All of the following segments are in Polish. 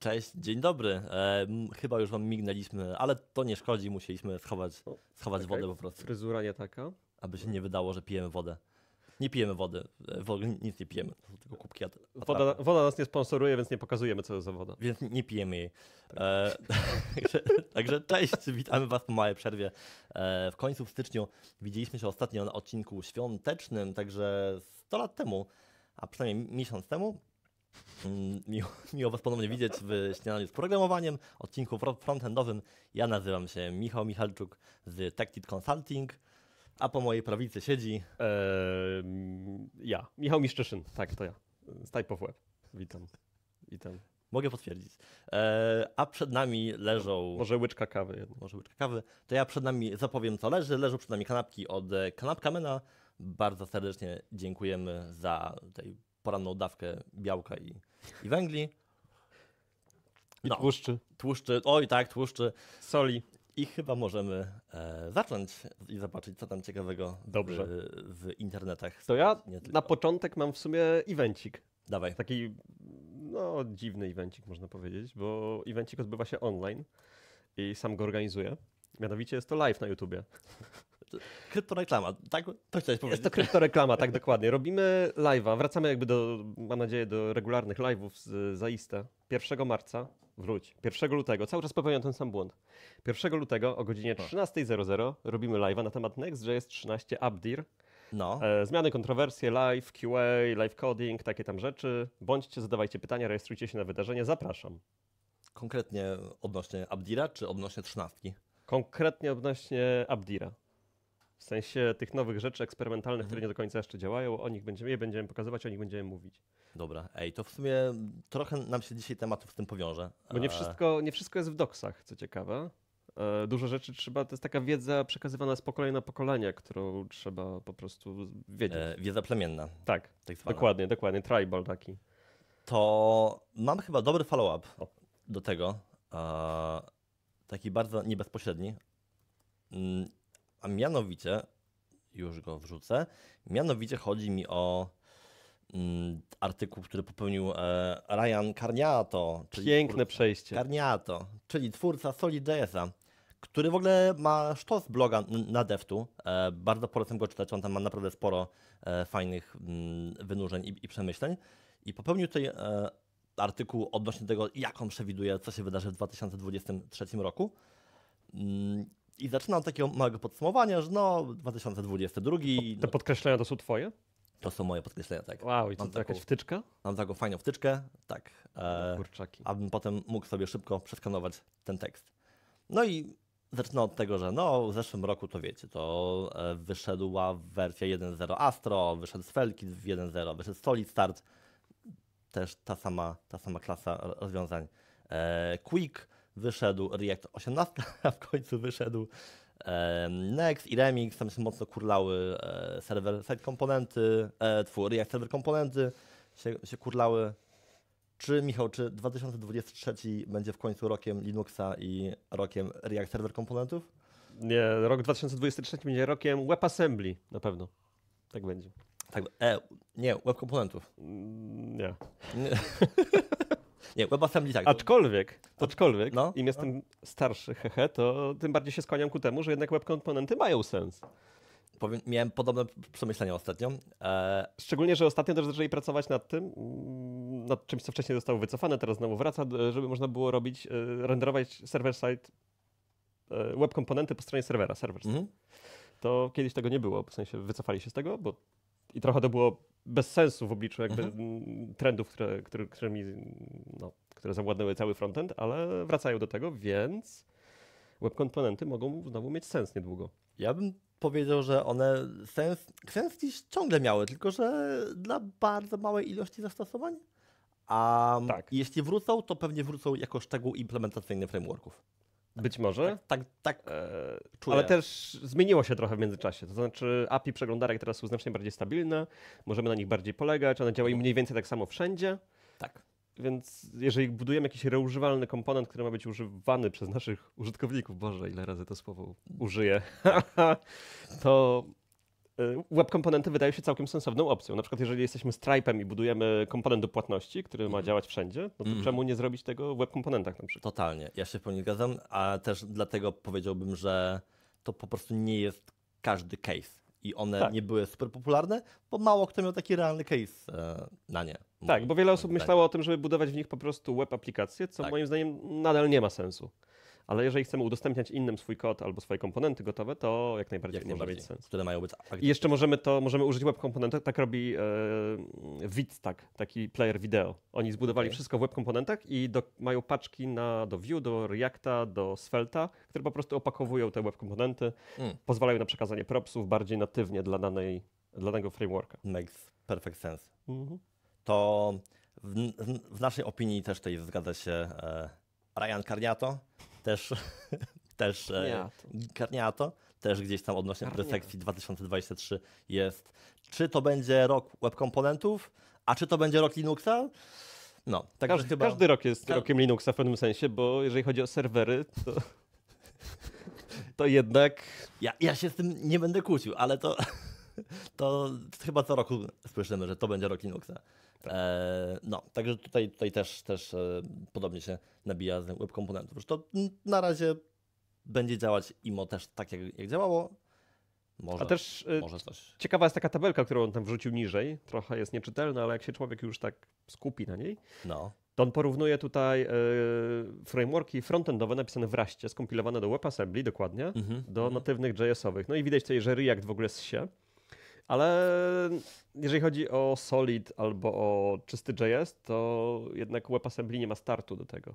Cześć, dzień dobry. E, chyba już wam mignęliśmy, ale to nie szkodzi, musieliśmy schować, schować okay. wodę po prostu. Fryzura nie taka. Aby się nie wydało, że pijemy wodę. Nie pijemy wody, e, w ogóle nic nie pijemy, tylko kubki at woda, woda, nas nie sponsoruje, więc nie pokazujemy, co to za woda. Więc nie pijemy jej. Tak. E, także, cześć, witamy was po małej przerwie. E, w końcu w styczniu widzieliśmy się ostatnio na odcinku świątecznym, także 100 lat temu, a przynajmniej miesiąc temu, Mm, miło, miło Was ponownie widzieć w śniadaniu z programowaniem, odcinku frontendowym. Ja nazywam się Michał Michalczuk z TechTit Consulting, a po mojej prawicy siedzi... Eee, ja, Michał Miszczyszyn, tak, to ja, z Type of Web. Witam, witam. Mogę potwierdzić. Eee, a przed nami leżą... Może łyczka kawy. Jedno. Może łyczka kawy. To ja przed nami zapowiem, co leży. Leżą przed nami kanapki od e, Mena. Bardzo serdecznie dziękujemy za tej poranną dawkę białka i, i węgli. No, I tłuszczy. Tłuszczy, oj tak, tłuszczy. Soli. I chyba możemy e, zacząć i zobaczyć, co tam ciekawego Dobrze. W, w internetach. To ja na początek mam w sumie evencik. Dawaj. Taki no, dziwny evencik, można powiedzieć, bo evencik odbywa się online i sam go organizuję. Mianowicie jest to live na YouTubie krypto, kryptoreklama, tak? To chciałeś powiedzieć. Jest to kryptoreklama, tak dokładnie. Robimy live'a, wracamy jakby do, mam nadzieję, do regularnych live'ów z Zaiste. 1 marca, wróć, 1 lutego, cały czas popełniam ten sam błąd. 1 lutego o godzinie 13.00 robimy live'a na temat Next.js 13 Abdir. No. E, zmiany, kontrowersje, live, QA, live coding, takie tam rzeczy. Bądźcie, zadawajcie pytania, rejestrujcie się na wydarzenie. Zapraszam. Konkretnie odnośnie Abdira czy odnośnie trzynastki? Konkretnie odnośnie Abdira. W sensie tych nowych rzeczy eksperymentalnych, mhm. które nie do końca jeszcze działają, o nich będziemy, je będziemy pokazywać, o nich będziemy mówić. Dobra, ej, to w sumie trochę nam się dzisiaj tematów z tym powiąże. Bo nie e, wszystko, nie wszystko jest w doksach, co ciekawe. E, dużo rzeczy trzeba, to jest taka wiedza przekazywana z pokolenia na pokolenie, którą trzeba po prostu wiedzieć. E, wiedza plemienna. Tak, tak dokładnie, dokładnie, tribal taki. To mam chyba dobry follow-up do tego, e, taki bardzo niebezpośredni. Mm, a mianowicie, już go wrzucę, mianowicie chodzi mi o mm, artykuł, który popełnił e, Ryan Carniato. Piękne twórca, przejście. Carniato, czyli twórca Solidesa, który w ogóle ma sztos bloga na Deftu. E, bardzo polecam go czytać, on tam ma naprawdę sporo e, fajnych m, mm, wynurzeń i, i, przemyśleń. I popełnił tutaj e, artykuł odnośnie tego, jaką przewiduje, co się wydarzy w 2023 roku. Mm, i zaczynam od takiego małego podsumowania, że no 2022... Te no. podkreślenia to są twoje? To są moje podkreślenia, tak. Wow, i to, to taką, jakaś wtyczka? Mam taką fajną wtyczkę, tak. E, Kurczaki. Abym potem mógł sobie szybko przeskanować ten tekst. No i zaczynam od tego, że no w zeszłym roku to wiecie, to e, wyszedła wersja 1.0 Astro, wyszedł w 1.0, wyszedł Solid Start, też ta sama, ta sama klasa rozwiązań. E, Quick, wyszedł React 18, a w końcu wyszedł Next i Remix, tam się mocno kurlały e, serwer side komponenty, e, twój React server komponenty się, się kurlały. Czy Michał, czy 2023 będzie w końcu rokiem Linuxa i rokiem React server komponentów? Nie, rok 2023 będzie rokiem WebAssembly na pewno. Tak będzie. Tak, e, nie, web komponentów. Nie. nie. Nie, WebAssembly tak. Aczkolwiek, to... aczkolwiek no, im no. jestem no. starszy, hehe, to tym bardziej się skłaniam ku temu, że jednak web komponenty mają sens. Powiem, miałem podobne przemyślenia ostatnio. E... Szczególnie, że ostatnio też zaczęli pracować nad tym, mm, nad czymś, co wcześniej zostało wycofane, teraz znowu wraca, żeby można było robić, e, renderować server-side e, web komponenty po stronie serwera, server. Mm -hmm. To kiedyś tego nie było, w sensie wycofali się z tego, bo i trochę to było bez sensu w obliczu jakby mhm. trendów, które, które, no, które zawładnęły cały frontend, ale wracają do tego, więc web komponenty mogą znowu mieć sens niedługo. Ja bym powiedział, że one sens, sens gdzieś ciągle miały, tylko że dla bardzo małej ilości zastosowań. A tak. jeśli wrócą, to pewnie wrócą jako szczegół implementacyjny frameworków. Tak. Być może. Tak, tak, tak e, Ale też zmieniło się trochę w międzyczasie. To znaczy API przeglądarek teraz są znacznie bardziej stabilne, możemy na nich bardziej polegać, one działają mniej więcej tak samo wszędzie. Tak. Więc jeżeli budujemy jakiś reużywalny komponent, który ma być używany przez naszych użytkowników, Boże, ile razy to słowo użyję, to Y, web komponenty wydają się całkiem sensowną opcją. Na przykład, jeżeli jesteśmy Stripe'em i budujemy komponent do płatności, który ma mhm. działać wszędzie, no to mm. czemu nie zrobić tego w web komponentach na przykład? Totalnie, ja się w pełni zgadzam, a też dlatego powiedziałbym, że to po prostu nie jest każdy case. I one tak. nie były super popularne, bo mało kto miał taki realny case e, na nie. Tak, bo wiele osób myślało o tym, żeby budować w nich po prostu web aplikacje, co tak. moim zdaniem nadal nie ma sensu ale jeżeli chcemy udostępniać innym swój kod albo swoje komponenty gotowe, to jak najbardziej nie ma mieć sens. Które mają być I jeszcze możemy to, możemy użyć web komponenta, tak robi e, tak taki player wideo. Oni zbudowali okay. wszystko w web komponentach i do, mają paczki na, do Vue, do Reacta, do Svelta, które po prostu opakowują te web komponenty, mm. pozwalają na przekazanie propsów bardziej natywnie dla danej, dla danego frameworka. Makes perfect sense. Mm -hmm. To w, w, naszej opinii też tutaj zgadza się e, Ryan Carniato, też, też e, karniato. karniato, też gdzieś tam odnośnie perspektywy 2023 jest. Czy to będzie rok web komponentów, a czy to będzie rok Linuxa? No, tak każdy, chyba... każdy rok jest Ka rokiem Linuxa w pewnym sensie, bo jeżeli chodzi o serwery, to, to jednak. Ja, ja się z tym nie będę kłócił, ale to. to chyba co roku słyszymy, że to będzie rok Linuxa. Tak. E, no, także tutaj, tutaj też, też e, podobnie się nabija z web komponentów. To na razie będzie działać IMO też tak, jak, jak działało. Może, A też e, może ciekawa jest taka tabelka, którą on tam wrzucił niżej. Trochę jest nieczytelna, ale jak się człowiek już tak skupi na niej, no. to on porównuje tutaj y, frameworki frontendowe napisane w Raście, skompilowane do WebAssembly dokładnie, mm -hmm. do mhm. natywnych JS-owych. No i widać tutaj, że React w ogóle z się. Ale jeżeli chodzi o Solid albo o czysty JS, to jednak WebAssembly nie ma startu do tego.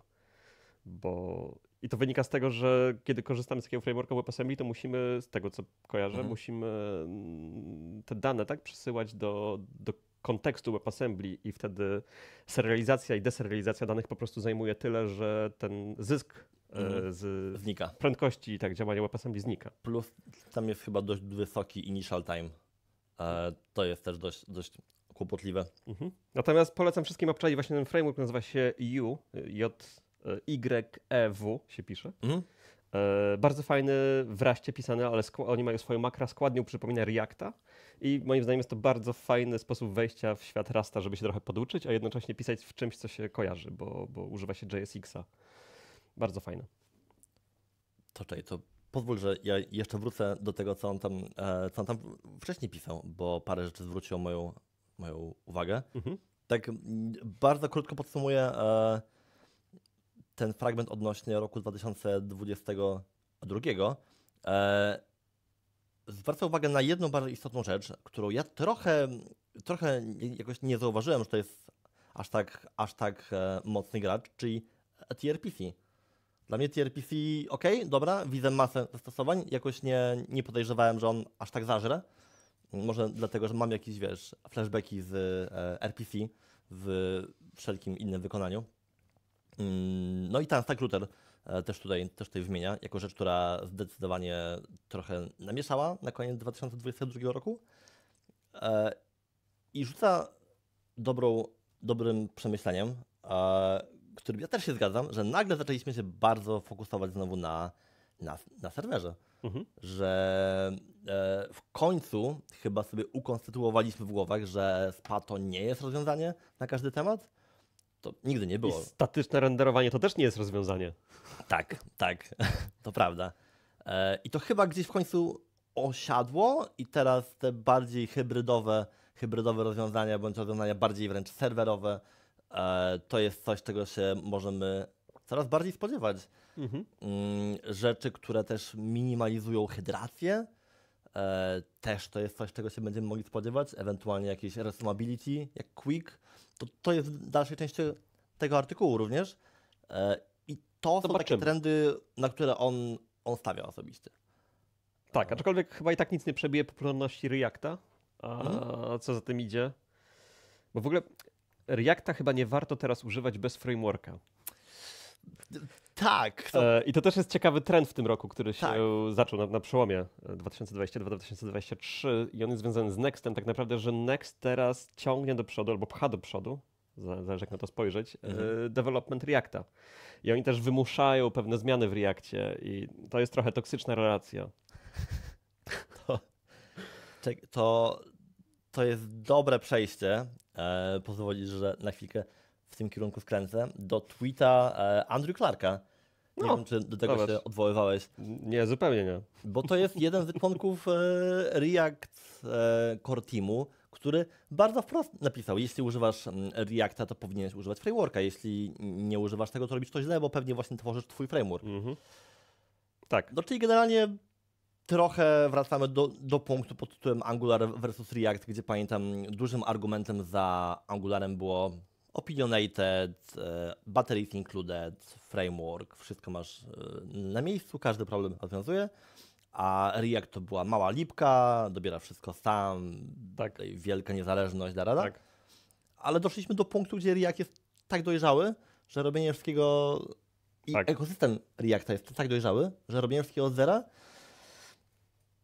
Bo i to wynika z tego, że kiedy korzystamy z takiego frameworka WebAssembly, to musimy, z tego co kojarzę, mhm. musimy mm, te dane tak przesyłać do, do kontekstu WebAssembly i wtedy serializacja i deserializacja danych po prostu zajmuje tyle, że ten zysk e, mhm. z znika. prędkości tak, działania WebAssembly znika. Plus tam jest chyba dość wysoki initial time E, to jest też dość, dość kłopotliwe. Mhm. Natomiast polecam wszystkim obczaić właśnie ten framework, nazywa się U, J, Y, E, W się pisze. Mhm. E, bardzo fajny, wreszcie pisany, ale oni mają swoją makra składnią, przypomina Reacta i moim zdaniem jest to bardzo fajny sposób wejścia w świat Rasta, żeby się trochę poduczyć, a jednocześnie pisać w czymś, co się kojarzy, bo, bo używa się JSX-a. Bardzo fajne. To czekaj, to pozwól, że ja jeszcze wrócę do tego, co on tam, e, co on tam wcześniej pisał, bo parę rzeczy zwróciło moją, moją uwagę. Mhm. Tak bardzo krótko podsumuję e, ten fragment odnośnie roku 2022. E, zwraca uwagę na jedną bardzo istotną rzecz, którą ja trochę, trochę jakoś nie zauważyłem, że to jest aż tak, aż tak mocny gracz, czyli TRPC. Dla mnie TRPC, ok, dobra, widzę masę zastosowań, jakoś nie, nie podejrzewałem, że on aż tak zażre. Może dlatego, że mam jakieś, wiesz, flashbacki z e, RPC w wszelkim innym wykonaniu. Mm, no i ten Stack Router e, też tutaj, też tutaj wymienia, jako rzecz, która zdecydowanie trochę namieszała na koniec 2022 roku. E, I rzuca dobrą, dobrym przemyśleniem, e, którym ja też się zgadzam, że nagle zaczęliśmy się bardzo fokusować znowu na, na, na serwerze. Mhm. Że e, w końcu chyba sobie ukonstytuowaliśmy w głowach, że SPA to nie jest rozwiązanie na każdy temat. To nigdy nie było. I statyczne renderowanie to też nie jest rozwiązanie. Tak, tak, to prawda. E, I to chyba gdzieś w końcu osiadło i teraz te bardziej hybrydowe, hybrydowe rozwiązania, bądź rozwiązania bardziej wręcz serwerowe, E, to jest coś, czego się możemy coraz bardziej spodziewać. Mhm. Mm, rzeczy, które też minimalizują hydrację, e, też to jest coś, czego się będziemy mogli spodziewać, ewentualnie jakieś resumability, jak quick, to, to jest w dalszej części tego artykułu również. E, I to Zobaczymy. są takie trendy, na które on, on stawia osobiście. Tak, aczkolwiek chyba i tak nic nie przebije popularności Reacta, a mhm. co za tym idzie. Bo w ogóle Reacta chyba nie warto teraz używać bez frameworka. Tak. To... E, I to też jest ciekawy trend w tym roku, który się tak. zaczął na, na przełomie 2022-2023 e, i on jest związany z Nextem. Tak naprawdę, że Next teraz ciągnie do przodu albo pcha do przodu, zależy jak na to spojrzeć, e, mhm. development Reacta. I oni też wymuszają pewne zmiany w Reactie i to jest trochę toksyczna relacja. To, to to jest dobre przejście, e, pozwolisz, że na chwilkę w tym kierunku skręcę, do tweeta e, Andrew Clarka. Nie no, wiem, czy do tego się odwoływałeś. Nie, zupełnie nie. Bo to jest jeden z członków e, React e, Core Teamu, który bardzo wprost napisał, jeśli używasz Reacta, to powinieneś używać frameworka. Jeśli nie używasz tego, to robisz to źle, bo pewnie właśnie tworzysz twój framework. Mhm. Tak. No czyli generalnie trochę wracamy do, do punktu pod tytułem Angular versus React, gdzie pamiętam dużym argumentem za Angularem było opinionated, e, batteries included, framework, wszystko masz e, na miejscu, każdy problem rozwiązuje. A React to była mała lipka, dobiera wszystko sam, tak. wielka niezależność, da rada. Tak. Ale doszliśmy do punktu, gdzie React jest tak dojrzały, że robienie wszystkiego i tak. ekosystem Reacta jest tak dojrzały, że robienie wszystkiego od zera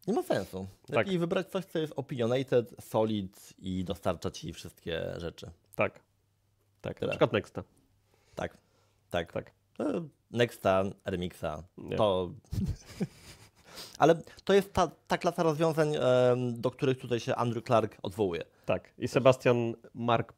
nie ma sensu. Tak. I wybrać coś, co jest opinionated, solid i dostarcza ci wszystkie rzeczy. Tak. Tak, Tyle. na przykład Nexta. Tak, tak. tak. E, Nexta, Remixa, Nie. to... Ale to jest ta, ta klasa rozwiązań, do których tutaj się Andrew Clark odwołuje. Tak. I Sebastian Mark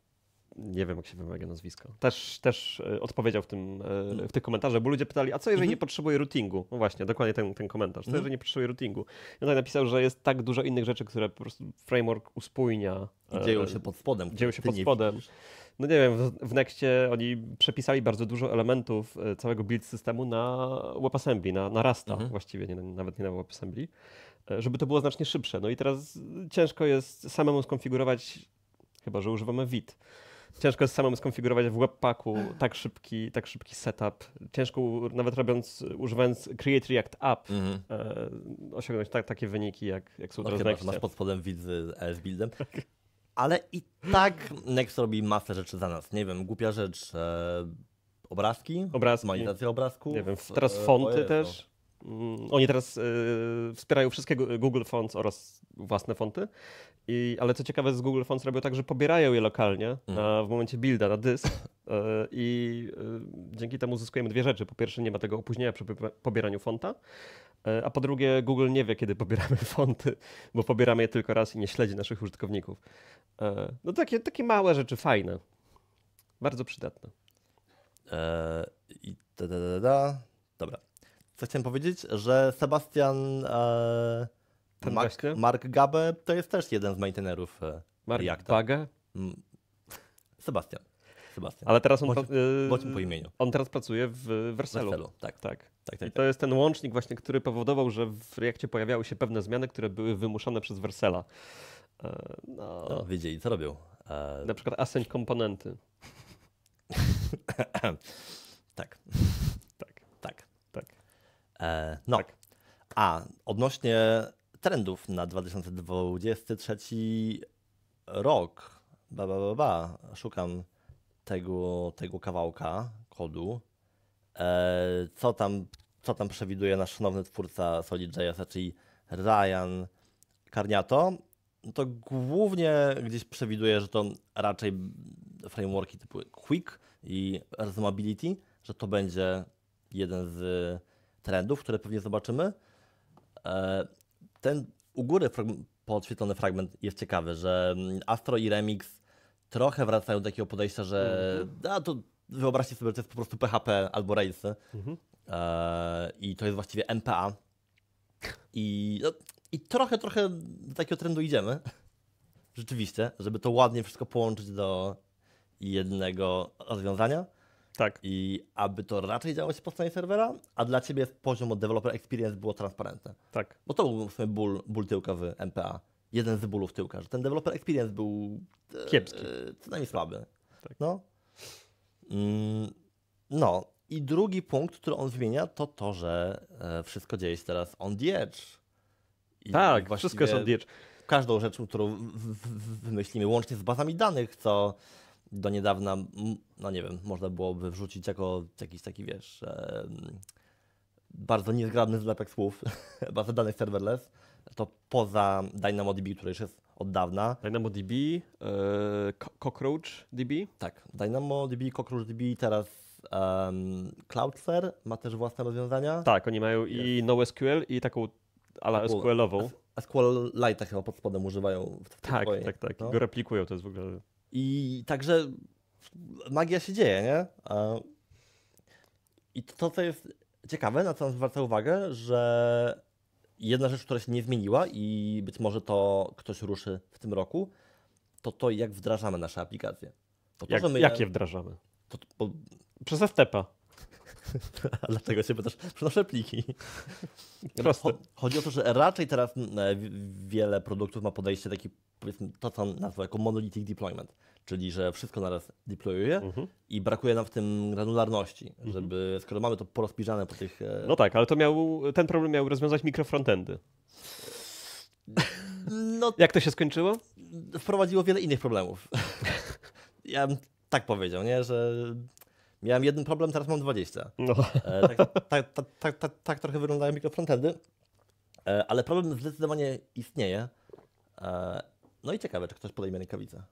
nie wiem jak się wymawia nazwisko, też, też e, odpowiedział w, tym, e, w tych komentarzach, bo ludzie pytali, a co jeżeli mhm. nie potrzebuje routingu? No właśnie, dokładnie ten, ten komentarz, co mhm. jeżeli nie potrzebuje routingu? I tak napisał, że jest tak dużo innych rzeczy, które po prostu framework uspójnia. I e, dzieją się pod spodem. Dzieją się pod spodem. No nie wiem, w Nextie oni przepisali bardzo dużo elementów całego build systemu na WebAssembly, na, na Rasta mhm. właściwie, nie, nawet nie na WebAssembly, żeby to było znacznie szybsze. No i teraz ciężko jest samemu skonfigurować, chyba że używamy VIT. Ciężko jest samemu skonfigurować w webpacku tak szybki, tak szybki setup. Ciężko nawet robiąc, używając Create React App mhm. e, osiągnąć tak, takie wyniki, jak, jak są teraz okay, Masz pod spodem widzy z buildem. Tak. Ale i tak Next robi masę rzeczy za nas. Nie wiem, głupia rzecz. E, obrazki? Obrazki. obrazku, Nie wiem, teraz e, fonty e, też. Mm, oni teraz e, wspierają wszystkie Google Fonts oraz własne fonty, I, ale co ciekawe z Google Fonts robią tak, że pobierają je lokalnie mm. na, w momencie builda na dysk e, i e, dzięki temu uzyskujemy dwie rzeczy. Po pierwsze nie ma tego opóźnienia przy pobieraniu fonta, a po drugie Google nie wie kiedy pobieramy fonty, bo pobieramy je tylko raz i nie śledzi naszych użytkowników. No takie, takie małe rzeczy fajne, bardzo przydatne. Eee, i da, da, da, da. Dobra, co chciałem powiedzieć, że Sebastian e, Mark, Mark Gabe to jest też jeden z maintainerów e, Mark Reacta. Gabe? Mm. Sebastian. Sebastian. Ale teraz on, bądź, y, bądź po imieniu. on teraz pracuje w Verselu. Verselu tak. Tak. Tak, tak. I tak. to jest ten łącznik właśnie, który powodował, że w Reakcie pojawiały się pewne zmiany, które były wymuszone przez Versela. E, no, no wiedzieli co robią. E, Na przykład async komponenty. tak. E, no. Tak. A odnośnie trendów na 2023 rok, ba, ba, ba, ba. szukam tego, tego kawałka kodu. E, co, tam, co tam przewiduje nasz szanowny twórca Solid.js, czyli Ryan Carniato? No to głównie gdzieś przewiduje, że to raczej frameworki typu Quick i Resumability, że to będzie jeden z trendów, które pewnie zobaczymy. E, ten u góry podświetlony fragment jest ciekawy, że mm, Astro i Remix trochę wracają do takiego podejścia, że mhm. a, to wyobraźcie sobie, że to jest po prostu PHP albo Railsy mhm. E, i to jest właściwie MPA. I, no, I trochę, trochę do takiego trendu idziemy. Rzeczywiście, żeby to ładnie wszystko połączyć do jednego rozwiązania. Tak. I aby to raczej działało się po stronie serwera, a dla ciebie poziom od developer experience było transparentne. Tak. Bo to był w sumie ból, ból tyłka w MPA. Jeden z bólów tyłka, że ten developer experience był e, kiepski. E, co najmniej słaby. Tak. No. Mm, no. I drugi punkt, który on zmienia, to to, że e, wszystko dzieje się teraz on the edge. I tak, wszystko jest on the edge. Każdą rzecz, którą wymyślimy, łącznie z bazami danych, co do niedawna, no nie wiem, można byłoby wrzucić jako jakiś taki, wiesz, e, bardzo niezgrabny zlepek słów bazy danych serverless, to poza DynamoDB, który już jest od dawna. DynamoDB, e, CockroachDB? Tak, DynamoDB, CockroachDB, teraz um, Cloudflare ma też własne rozwiązania. Tak, oni mają yes. i NoSQL i taką ala SQL-ową. SQL Lite chyba pod spodem używają. W tak, tak, tak, tak. No. Go replikują, to jest w ogóle i także magia się dzieje, nie? I to, co jest ciekawe, na co zwraca uwagę, że jedna rzecz, która się nie zmieniła i być może to ktoś ruszy w tym roku, to to, jak wdrażamy nasze aplikacje. To to, jak, my jak je wdrażamy? To, bo... Przez FTP. Dlatego się pytasz, przez nasze pliki. Proste. Chodzi o to, że raczej teraz e, wiele produktów ma podejście takie powiedzmy to, co nazwa jako monolithic deployment, czyli że wszystko naraz deployuje mhm. i brakuje nam w tym granularności, żeby mhm. skoro mamy to porozpiżane po tych... No tak, ale to miał, ten problem miał rozwiązać mikrofrontendy. No, Jak to się skończyło? Wprowadziło wiele innych problemów. ja bym tak powiedział, nie? że miałem jeden problem, teraz mam 20. No. tak, tak, tak, tak, trochę wyglądają mikrofrontendy, ale problem zdecydowanie istnieje. No i ciekawe, czy ktoś podejmie rękawice.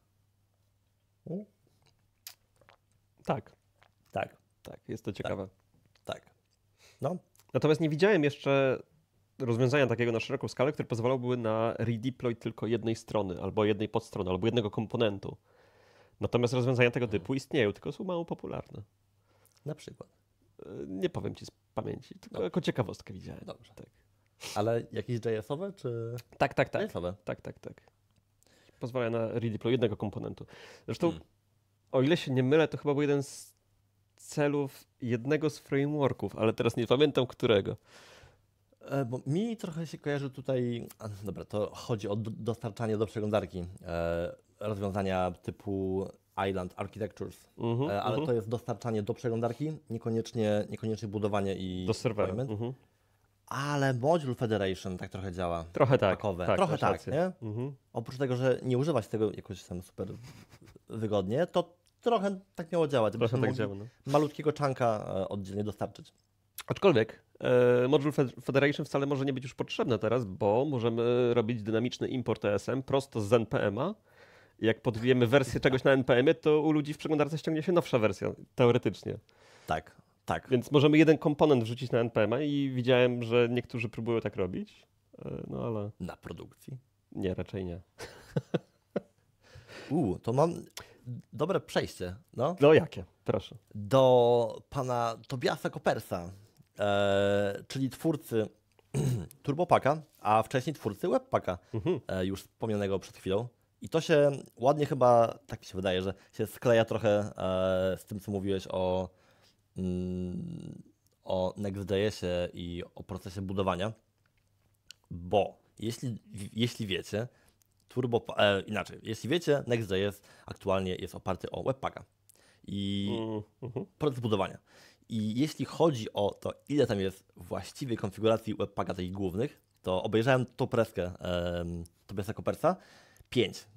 Tak. Tak. Tak, jest to tak. ciekawe. Tak. tak. No. Natomiast nie widziałem jeszcze rozwiązania takiego na szeroką skalę, które pozwalałoby na redeploy tylko jednej strony, albo jednej podstrony, albo jednego komponentu. Natomiast rozwiązania tego typu istnieją, tylko są mało popularne. Na przykład. E, nie powiem ci z pamięci, tylko Dobrze. No. jako ciekawostkę widziałem. Dobrze. Tak. Ale jakieś JS-owe, czy. Tak, tak, tak. JS-owe. Tak, tak, tak pozwala na redeploy jednego komponentu. Zresztą, hmm. o ile się nie mylę, to chyba był jeden z celów jednego z frameworków, ale teraz nie pamiętam którego. E, bo mi trochę się kojarzy tutaj, dobra, to chodzi o dostarczanie do przeglądarki e, rozwiązania typu Island Architectures, uh mhm, -huh, e, ale uh mhm. -huh. to jest dostarczanie do przeglądarki, niekoniecznie, niekoniecznie budowanie i do serwera. Uh mhm. -huh ale Module Federation tak trochę działa. Trochę tak. Pakowe. tak trochę tak, nie? Mhm. Oprócz tego, że nie używać tego jakoś tam super wygodnie, to trochę tak miało działać. Trochę tak działa, no. Malutkiego czanka e, oddzielnie dostarczyć. Aczkolwiek e, Module Federation wcale może nie być już potrzebne teraz, bo możemy robić dynamiczny import ESM prosto z NPM-a. Jak podwijemy wersję czegoś na NPM-ie, to u ludzi w przeglądarce ściągnie się nowsza wersja, teoretycznie. Tak. Tak. Więc możemy jeden komponent wrzucić na npm i widziałem, że niektórzy próbują tak robić, e, no ale... Na produkcji? Nie, raczej nie. Uuu, to mam dobre przejście. No, do no, jakie? Proszę. Do pana Tobiasa Kopersa, e, czyli twórcy Turbopaka, a wcześniej twórcy Webpaka, mhm. e, już wspomnianego przed chwilą. I to się ładnie chyba, tak mi się wydaje, że się skleja trochę e, z tym, co mówiłeś o o Next.jsie i o procesie budowania, bo jeśli, jeśli wiecie, Turbo, e, inaczej, jeśli wiecie, Next.js aktualnie jest oparty o Webpacka i uh mhm. -huh. proces budowania. I jeśli chodzi o to, ile tam jest właściwej konfiguracji Webpacka takich głównych, to obejrzałem tą preskę e, Tobiasa Kopersa, 5.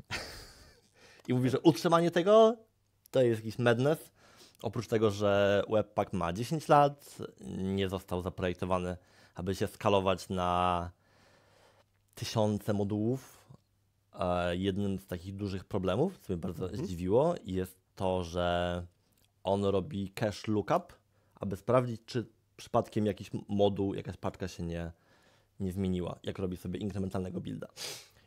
I mówi, że utrzymanie tego to jest jakiś madness, Oprócz tego, że Webpack ma 10 lat, nie został zaprojektowany, aby się skalować na tysiące modułów. E, jednym z takich dużych problemów, co mnie bardzo mhm. zdziwiło, jest to, że on robi cache lookup, aby sprawdzić, czy przypadkiem jakiś moduł, jakaś paczka się nie, nie zmieniła, jak robi sobie inkrementalnego builda.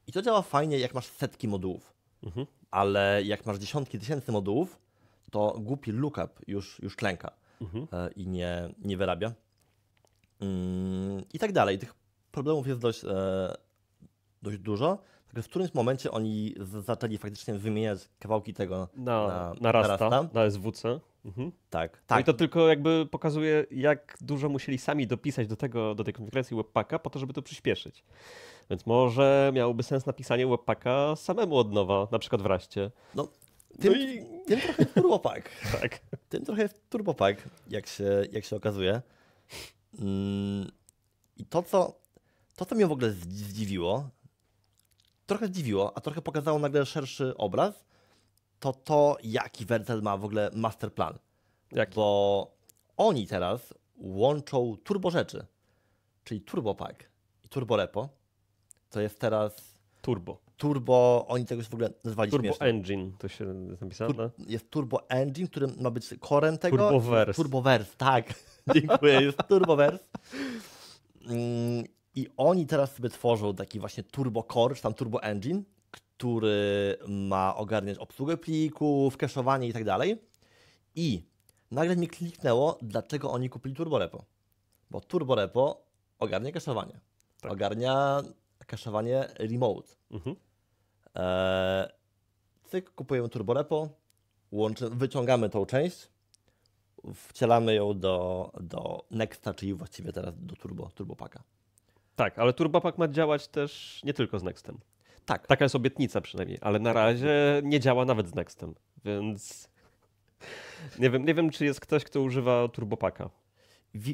I to działa fajnie, jak masz setki modułów, mhm. ale jak masz dziesiątki tysięcy modułów, to głupi lookup już, już klęka mhm. E, i nie, nie wyrabia. Mm, I tak dalej. Tych problemów jest dość, e, dość dużo. Także w którymś momencie oni zaczęli faktycznie wymieniać kawałki tego na, na, na, rasta, na, na SWC. Mhm. Tak, no tak. i to tylko jakby pokazuje, jak dużo musieli sami dopisać do, tego, do tej konfiguracji webpacka po to, żeby to przyspieszyć. Więc może miałoby sens napisanie webpacka samemu od nowa, na przykład w raście. No, tym, no i... tym trochę w turbopak. tak. Tym trochę w turbopak, jak się, jak się okazuje. Mm, I to co, to, co mnie w ogóle zdziwiło, trochę zdziwiło, a trochę pokazało nagle szerszy obraz, to to, jaki Wertel ma w ogóle masterplan. Jaki? Bo oni teraz łączą turbo rzeczy, czyli turbopak i repo, To jest teraz... Turbo. Turbo, oni tego w ogóle nazwali Turbo śmiesznie. Engine to się napisane. Tur jest Turbo Engine, który ma być korem tego. Turboverse. Turboverse, tak. Dziękuję, jest Turboverse. Mm, I oni teraz sobie tworzą taki właśnie Turbo Core, czy tam Turbo Engine, który ma ogarniać obsługę plików, cache'owanie i tak dalej. I nagle mi kliknęło, dlaczego oni kupili turbo repo? Bo Repo ogarnia cache'owanie. Tak. Ogarnia cache'owanie remote. Mhm. Eee, cyk, kupujemy turborepo, łączy, wyciągamy tą część, wcielamy ją do, do Nexta, czyli właściwie teraz do turbo, turbopaka. Tak, ale turbopak ma działać też nie tylko z Nextem. Tak. Taka jest obietnica przynajmniej, ale na razie nie działa nawet z Nextem, więc nie wiem, nie wiem czy jest ktoś, kto używa turbopaka.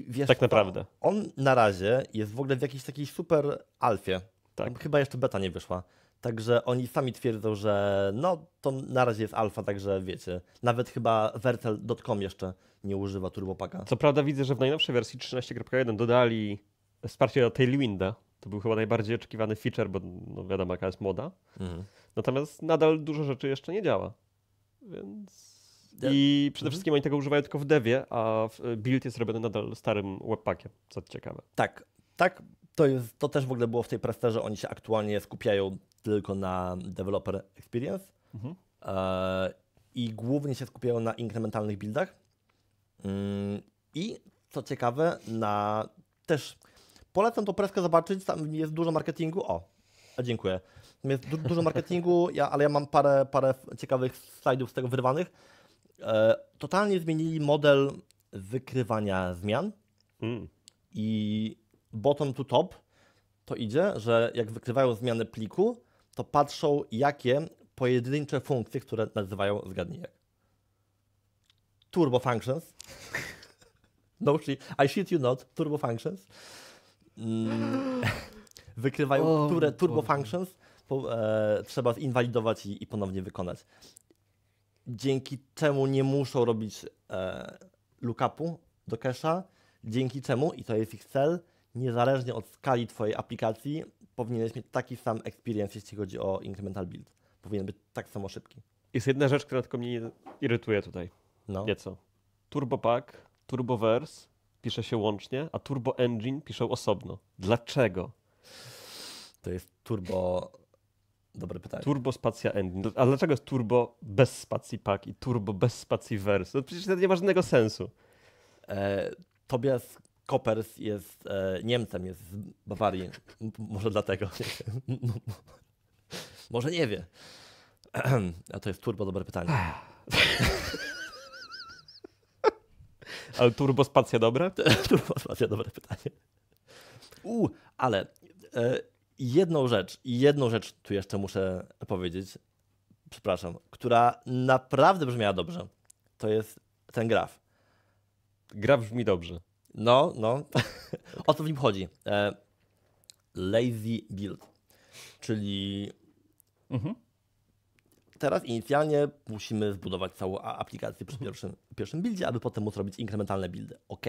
Wiesz, tak naprawdę. On na razie jest w ogóle w jakiejś takiej super alfie. Tak. Chyba jeszcze beta nie wyszła. Także oni sami twierdzą, że no to na razie jest alfa, także wiecie. Nawet chyba Vertel.com jeszcze nie używa turbopaka. Co prawda widzę, że w najnowszej wersji 13.1 dodali wsparcie do Tailwinda. To był chyba najbardziej oczekiwany feature, bo no wiadomo jaka jest moda. Mhm. Natomiast nadal dużo rzeczy jeszcze nie działa. Więc... I przede mhm. wszystkim mhm. oni tego używają tylko w devie, a e, build jest robiony nadal starym webpakiem. co ciekawe. Tak, tak, to, jest, to też w ogóle było w tej presterze, oni się aktualnie skupiają tylko na developer experience mhm. E, i głównie się skupiają na inkrementalnych buildach. Mm, I co ciekawe, na też polecam tą preskę zobaczyć, tam jest dużo marketingu. O, dziękuję. jest du dużo marketingu, ja, ale ja mam parę, parę ciekawych slajdów z tego wyrwanych. E, totalnie zmienili model wykrywania zmian mm. i bottom to top to idzie, że jak wykrywają zmiany pliku, to patrzą, jakie pojedyncze funkcje, które nazywają jak Turbo functions. No shit, I shit you not, turbo functions. Mm. wykrywają, oh, które turbo functions po, e, trzeba zinwalidować i, i, ponownie wykonać. Dzięki czemu nie muszą robić e, lookupu do cache'a, dzięki czemu, i to jest ich cel, niezależnie od skali Twojej aplikacji, powinieneś mieć taki sam experience, jeśli chodzi o incremental build. Powinien być tak samo szybki. Jest jedna rzecz, która tylko mnie irytuje tutaj. No. Nieco. Turbo TurboVerse pisze się łącznie, a Turbo Engine pisze osobno. Dlaczego? To jest turbo. Dobre pytanie. Turbo spacja engine. A dlaczego jest turbo bez spacji pack i turbo bez spacji verse? No przecież to nie ma żadnego sensu. E, tobie Kopers jest e, Niemcem, jest z Bawarii. może dlatego. może nie wie. A to jest turbo dobre pytanie. ale turbo spacja dobre? turbo spacja dobre pytanie. U, ale e, jedną rzecz, jedną rzecz tu jeszcze muszę powiedzieć, przepraszam, która naprawdę brzmiała dobrze. To jest ten graf. Graf brzmi dobrze. No, no. o co w nim chodzi? E, lazy build, czyli mhm. teraz inicjalnie musimy zbudować całą aplikację przy mhm. pierwszym, pierwszym buildzie, aby potem móc robić inkrementalne buildy. Ok,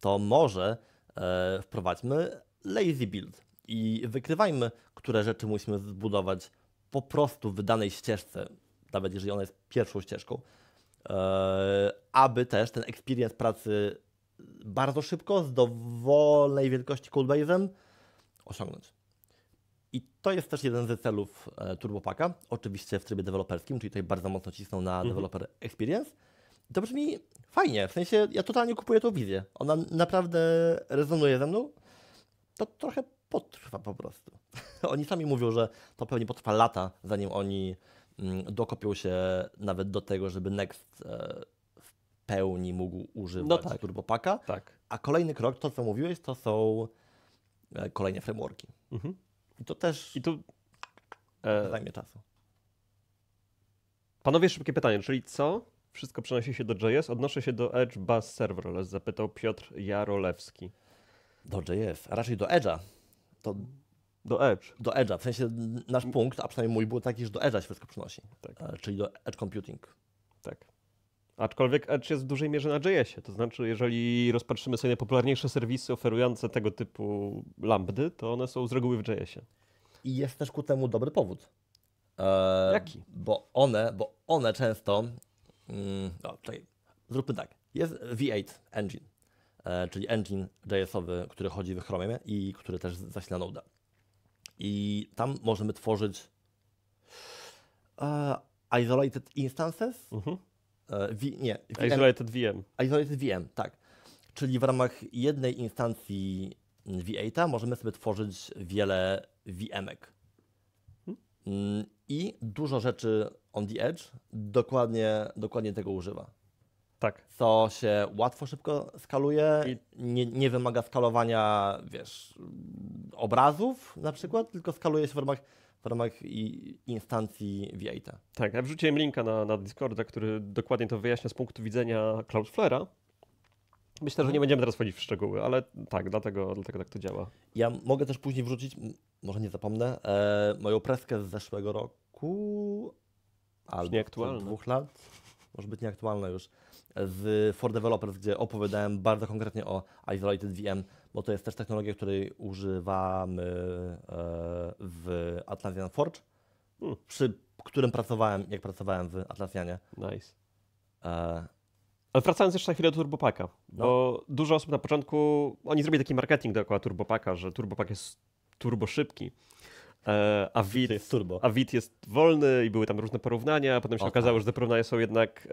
to może e, wprowadźmy lazy build i wykrywajmy, które rzeczy musimy zbudować po prostu w danej ścieżce, nawet jeżeli ona jest pierwszą ścieżką, e, aby też ten experience pracy bardzo szybko, z dowolnej wielkości coldbase'em osiągnąć. I to jest też jeden ze celów e, Turbopaka, oczywiście w trybie deweloperskim, czyli tutaj bardzo mocno cisną na mhm. developer experience. to brzmi fajnie, w sensie ja totalnie kupuję tą wizję. Ona naprawdę rezonuje ze mną. To trochę potrwa po prostu. oni sami mówią, że to pewnie potrwa lata, zanim oni mm, dokopią się nawet do tego, żeby Next e, pełni mógł używać no tak. turbopaka. Tak. A kolejny krok, to co mówiłeś, to są e, kolejne frameworki. Mhm. I to też I tu, e... zajmie czasu. Panowie, szybkie pytanie, czyli co? Wszystko przenosi się do JS. Odnoszę się do Edge Bus Serverless, zapytał Piotr Jarolewski. Do JS, a raczej do Edge'a. To... Do Edge. Do Edge'a, w sensie nasz punkt, a przynajmniej mój był taki, że do Edge'a się wszystko przenosi. Tak. E, czyli do Edge Computing. Tak. Aczkolwiek Edge jest w dużej mierze na JS-ie. To znaczy, jeżeli rozpatrzymy sobie najpopularniejsze serwisy oferujące tego typu lambdy, to one są z reguły w JS-ie. I jest też ku temu dobry powód. Eee, Jaki? Bo one, bo one często. Mm, o, zróbmy tak. Jest V8 engine, e, czyli engine JS-owy, który chodzi w Chromie i który też zasila Node. I tam możemy tworzyć e, isolated instances. Uh mhm. -huh E, v, nie, VM, Isolated VM. Isolated VM, tak. Czyli w ramach jednej instancji V8 możemy sobie tworzyć wiele VMek. Hmm? I dużo rzeczy on the edge dokładnie, dokładnie tego używa. Tak. Co się łatwo, szybko skaluje, I... nie, nie, wymaga skalowania, wiesz, obrazów na przykład, tylko skaluje się w ramach w ramach i instancji v Tak, ja wrzuciłem linka na, na Discorda, który dokładnie to wyjaśnia z punktu widzenia Cloudflare'a. Myślę, że nie będziemy teraz wchodzić w szczegóły, ale tak, dlatego, dlatego tak to działa. Ja mogę też później wrzucić, może nie zapomnę, e, moją preskę z zeszłego roku. Albo nieaktualna. dwóch lat. Może być nieaktualna już z For Developers, gdzie opowiadałem bardzo konkretnie o Isolated VM, bo to jest też technologia, której używamy e, e, w Atlassian Forge, hmm. przy którym pracowałem, jak pracowałem w Atlassianie. Nice. E... Ale wracając jeszcze na chwilę do Turbopaka, no. bo dużo osób na początku, oni zrobili taki marketing dookoła Turbopaka, że Turbopak jest turbo szybki, e, a Wit jest, turbo. a jest wolny i były tam różne porównania, potem się o, okazało, tak. że te porównania są jednak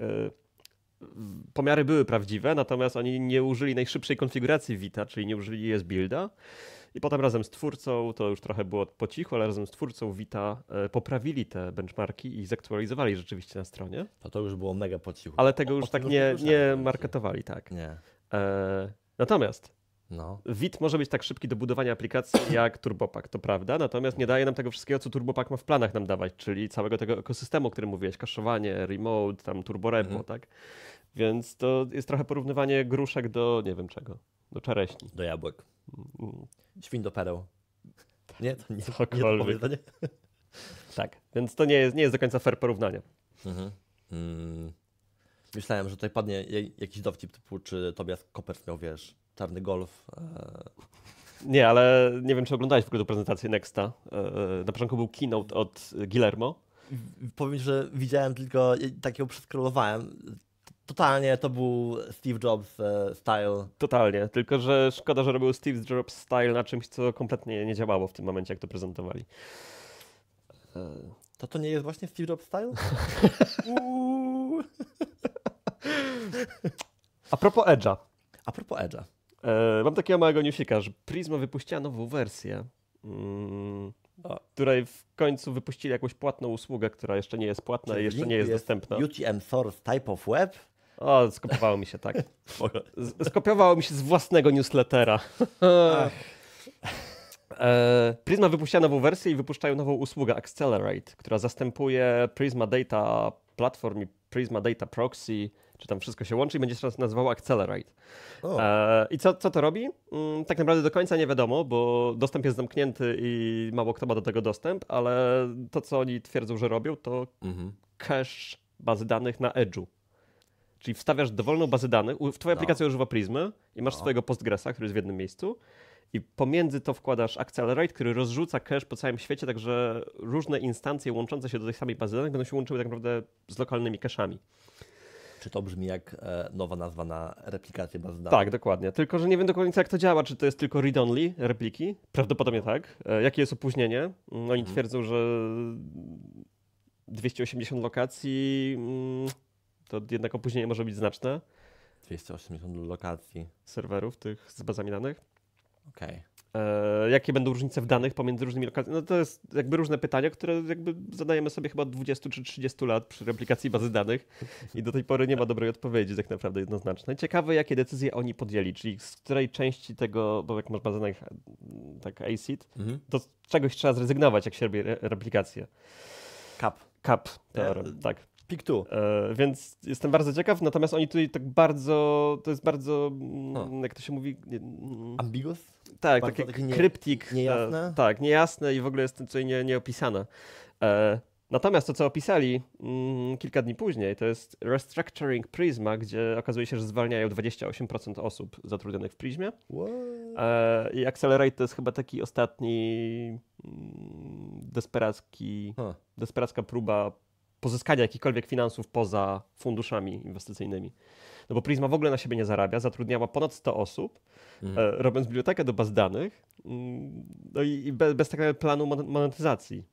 pomiary były prawdziwe, natomiast oni nie użyli najszybszej konfiguracji Vita, czyli nie użyli jest builda. I potem razem z twórcą, to już trochę było po cichu, ale razem z twórcą Vita e, poprawili te benchmarki i zaktualizowali rzeczywiście na stronie. No to już było mega po cichu. Ale tego o, już tak nie, nie marketowali, tak. Nie. E, natomiast no. Wit może być tak szybki do budowania aplikacji jak Turbopak, to prawda, natomiast nie daje nam tego wszystkiego, co Turbopak ma w planach nam dawać, czyli całego tego ekosystemu, o którym mówiłeś, kaszowanie, remote, tam turborepo, mhm. tak? Więc to jest trochę porównywanie gruszek do nie wiem czego, do czereśni. Do jabłek. Mm. Świn do pereł. Tak. Nie, to nie, Cokolwiek. nie, to nie. tak, więc to nie jest, nie jest do końca fair porównanie. Mhm. Mm. Myślałem, że tutaj padnie jakiś dowcip typu, czy Tobias Kopert miał, wiesz, czarny golf. E. Nie, ale nie wiem, czy oglądałeś w ogóle prezentację Nexta. E, e, na początku był keynote od Guillermo. Powiem, że widziałem tylko, takiego przeskrolowałem. Totalnie to był Steve Jobs style. Totalnie, tylko że szkoda, że robił Steve Jobs style na czymś, co kompletnie nie działało w tym momencie, jak to prezentowali. To to nie jest właśnie Steve Jobs style? A propos Edge'a. A propos Edge'a. E, mam takiego małego newsika, że Prisma wypuściła nową wersję, mm, której w końcu wypuścili jakąś płatną usługę, która jeszcze nie jest płatna Czyli i jeszcze nie jest, jest dostępna. UTM Source Type of Web. O, skopiowało mi się tak. skopiowało mi się z własnego newslettera. E, Prisma wypuściła nową wersję i wypuszczają nową usługę Accelerate, która zastępuje Prisma Data Platform i Prisma Data Proxy czy tam wszystko się łączy i będzie się nazywało Accelerate. Oh. E, I co, co to robi? Mm, tak naprawdę do końca nie wiadomo, bo dostęp jest zamknięty i mało kto ma do tego dostęp, ale to, co oni twierdzą, że robią, to mhm. cache bazy danych na Edge'u. Czyli wstawiasz dowolną bazę danych, w no. aplikacji używa Prismy i masz no. swojego Postgresa, który jest w jednym miejscu i pomiędzy to wkładasz Accelerate, który rozrzuca cache po całym świecie, także różne instancje łączące się do tej samej bazy danych będą się łączyły tak naprawdę z lokalnymi cache'ami. Czy to brzmi jak e, nowa nazwa na replikację baz danych? Tak, dokładnie. Tylko, że nie wiem do końca, jak to działa. Czy to jest tylko read-only repliki? Prawdopodobnie tak. E, jakie jest opóźnienie? Mm, oni mhm. twierdzą, że 280 lokacji mm, to jednak opóźnienie może być znaczne. 280 lokacji. Serwerów tych z bazami danych. Okej. Okay. E, jakie będą różnice w danych pomiędzy różnymi lokacjami. No to jest jakby różne pytania, które jakby zadajemy sobie chyba od 20 czy 30 lat przy replikacji bazy danych i do tej pory nie ma dobrej odpowiedzi tak naprawdę jednoznacznej. Ciekawe, jakie decyzje oni podjęli, czyli z której części tego, bo jak masz bazę danych tak ACID, mhm. to z czegoś trzeba zrezygnować, jak się robi re replikację. Cap. Cap, e, teorem, e tak. Pik tu. E, więc jestem bardzo ciekaw, natomiast oni tutaj tak bardzo, to jest bardzo, hmm. jak to się mówi... Mm, Ambiguous? tak, takie nie, kryptik. E, niejasne? E, tak, niejasne i w ogóle jest tutaj nie, nieopisane. E, natomiast to, co opisali mm, kilka dni później, to jest restructuring Prisma, gdzie okazuje się, że zwalniają 28% osób zatrudnionych w Prismie. E, I Accelerate to jest chyba taki ostatni mm, desperacki, huh. desperacka próba pozyskania jakichkolwiek finansów poza funduszami inwestycyjnymi. No bo Prisma w ogóle na siebie nie zarabia, zatrudniała ponad 100 osób, mhm. E, robiąc bibliotekę do baz danych, mm, no i bez, bez takiego planu monetyzacji.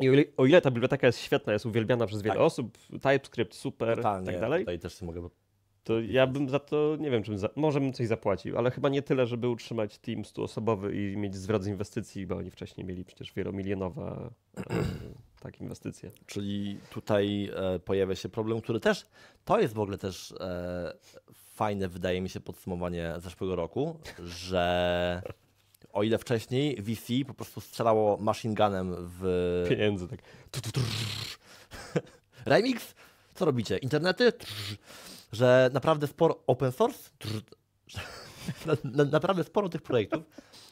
I o ile, o ile, ta biblioteka jest świetna, jest uwielbiana przez wiele tak. osób, TypeScript super Totalnie. tak dalej. Tutaj też mogę to ja bym za to, nie wiem czym, za, może bym coś zapłacił, ale chyba nie tyle, żeby utrzymać team stuosobowy i mieć zwrot z inwestycji, bo oni wcześniej mieli przecież wielomilionowe e, tak, inwestycje. Czyli tutaj e, pojawia się problem, który też, to jest w ogóle też e, fajne, wydaje mi się, podsumowanie zeszłego roku, że o ile wcześniej VC po prostu strzelało machine gunem w... Pieniędzy, tak. Remix? Co robicie? Internety? Że naprawdę sporo open source? Naprawdę sporo tych projektów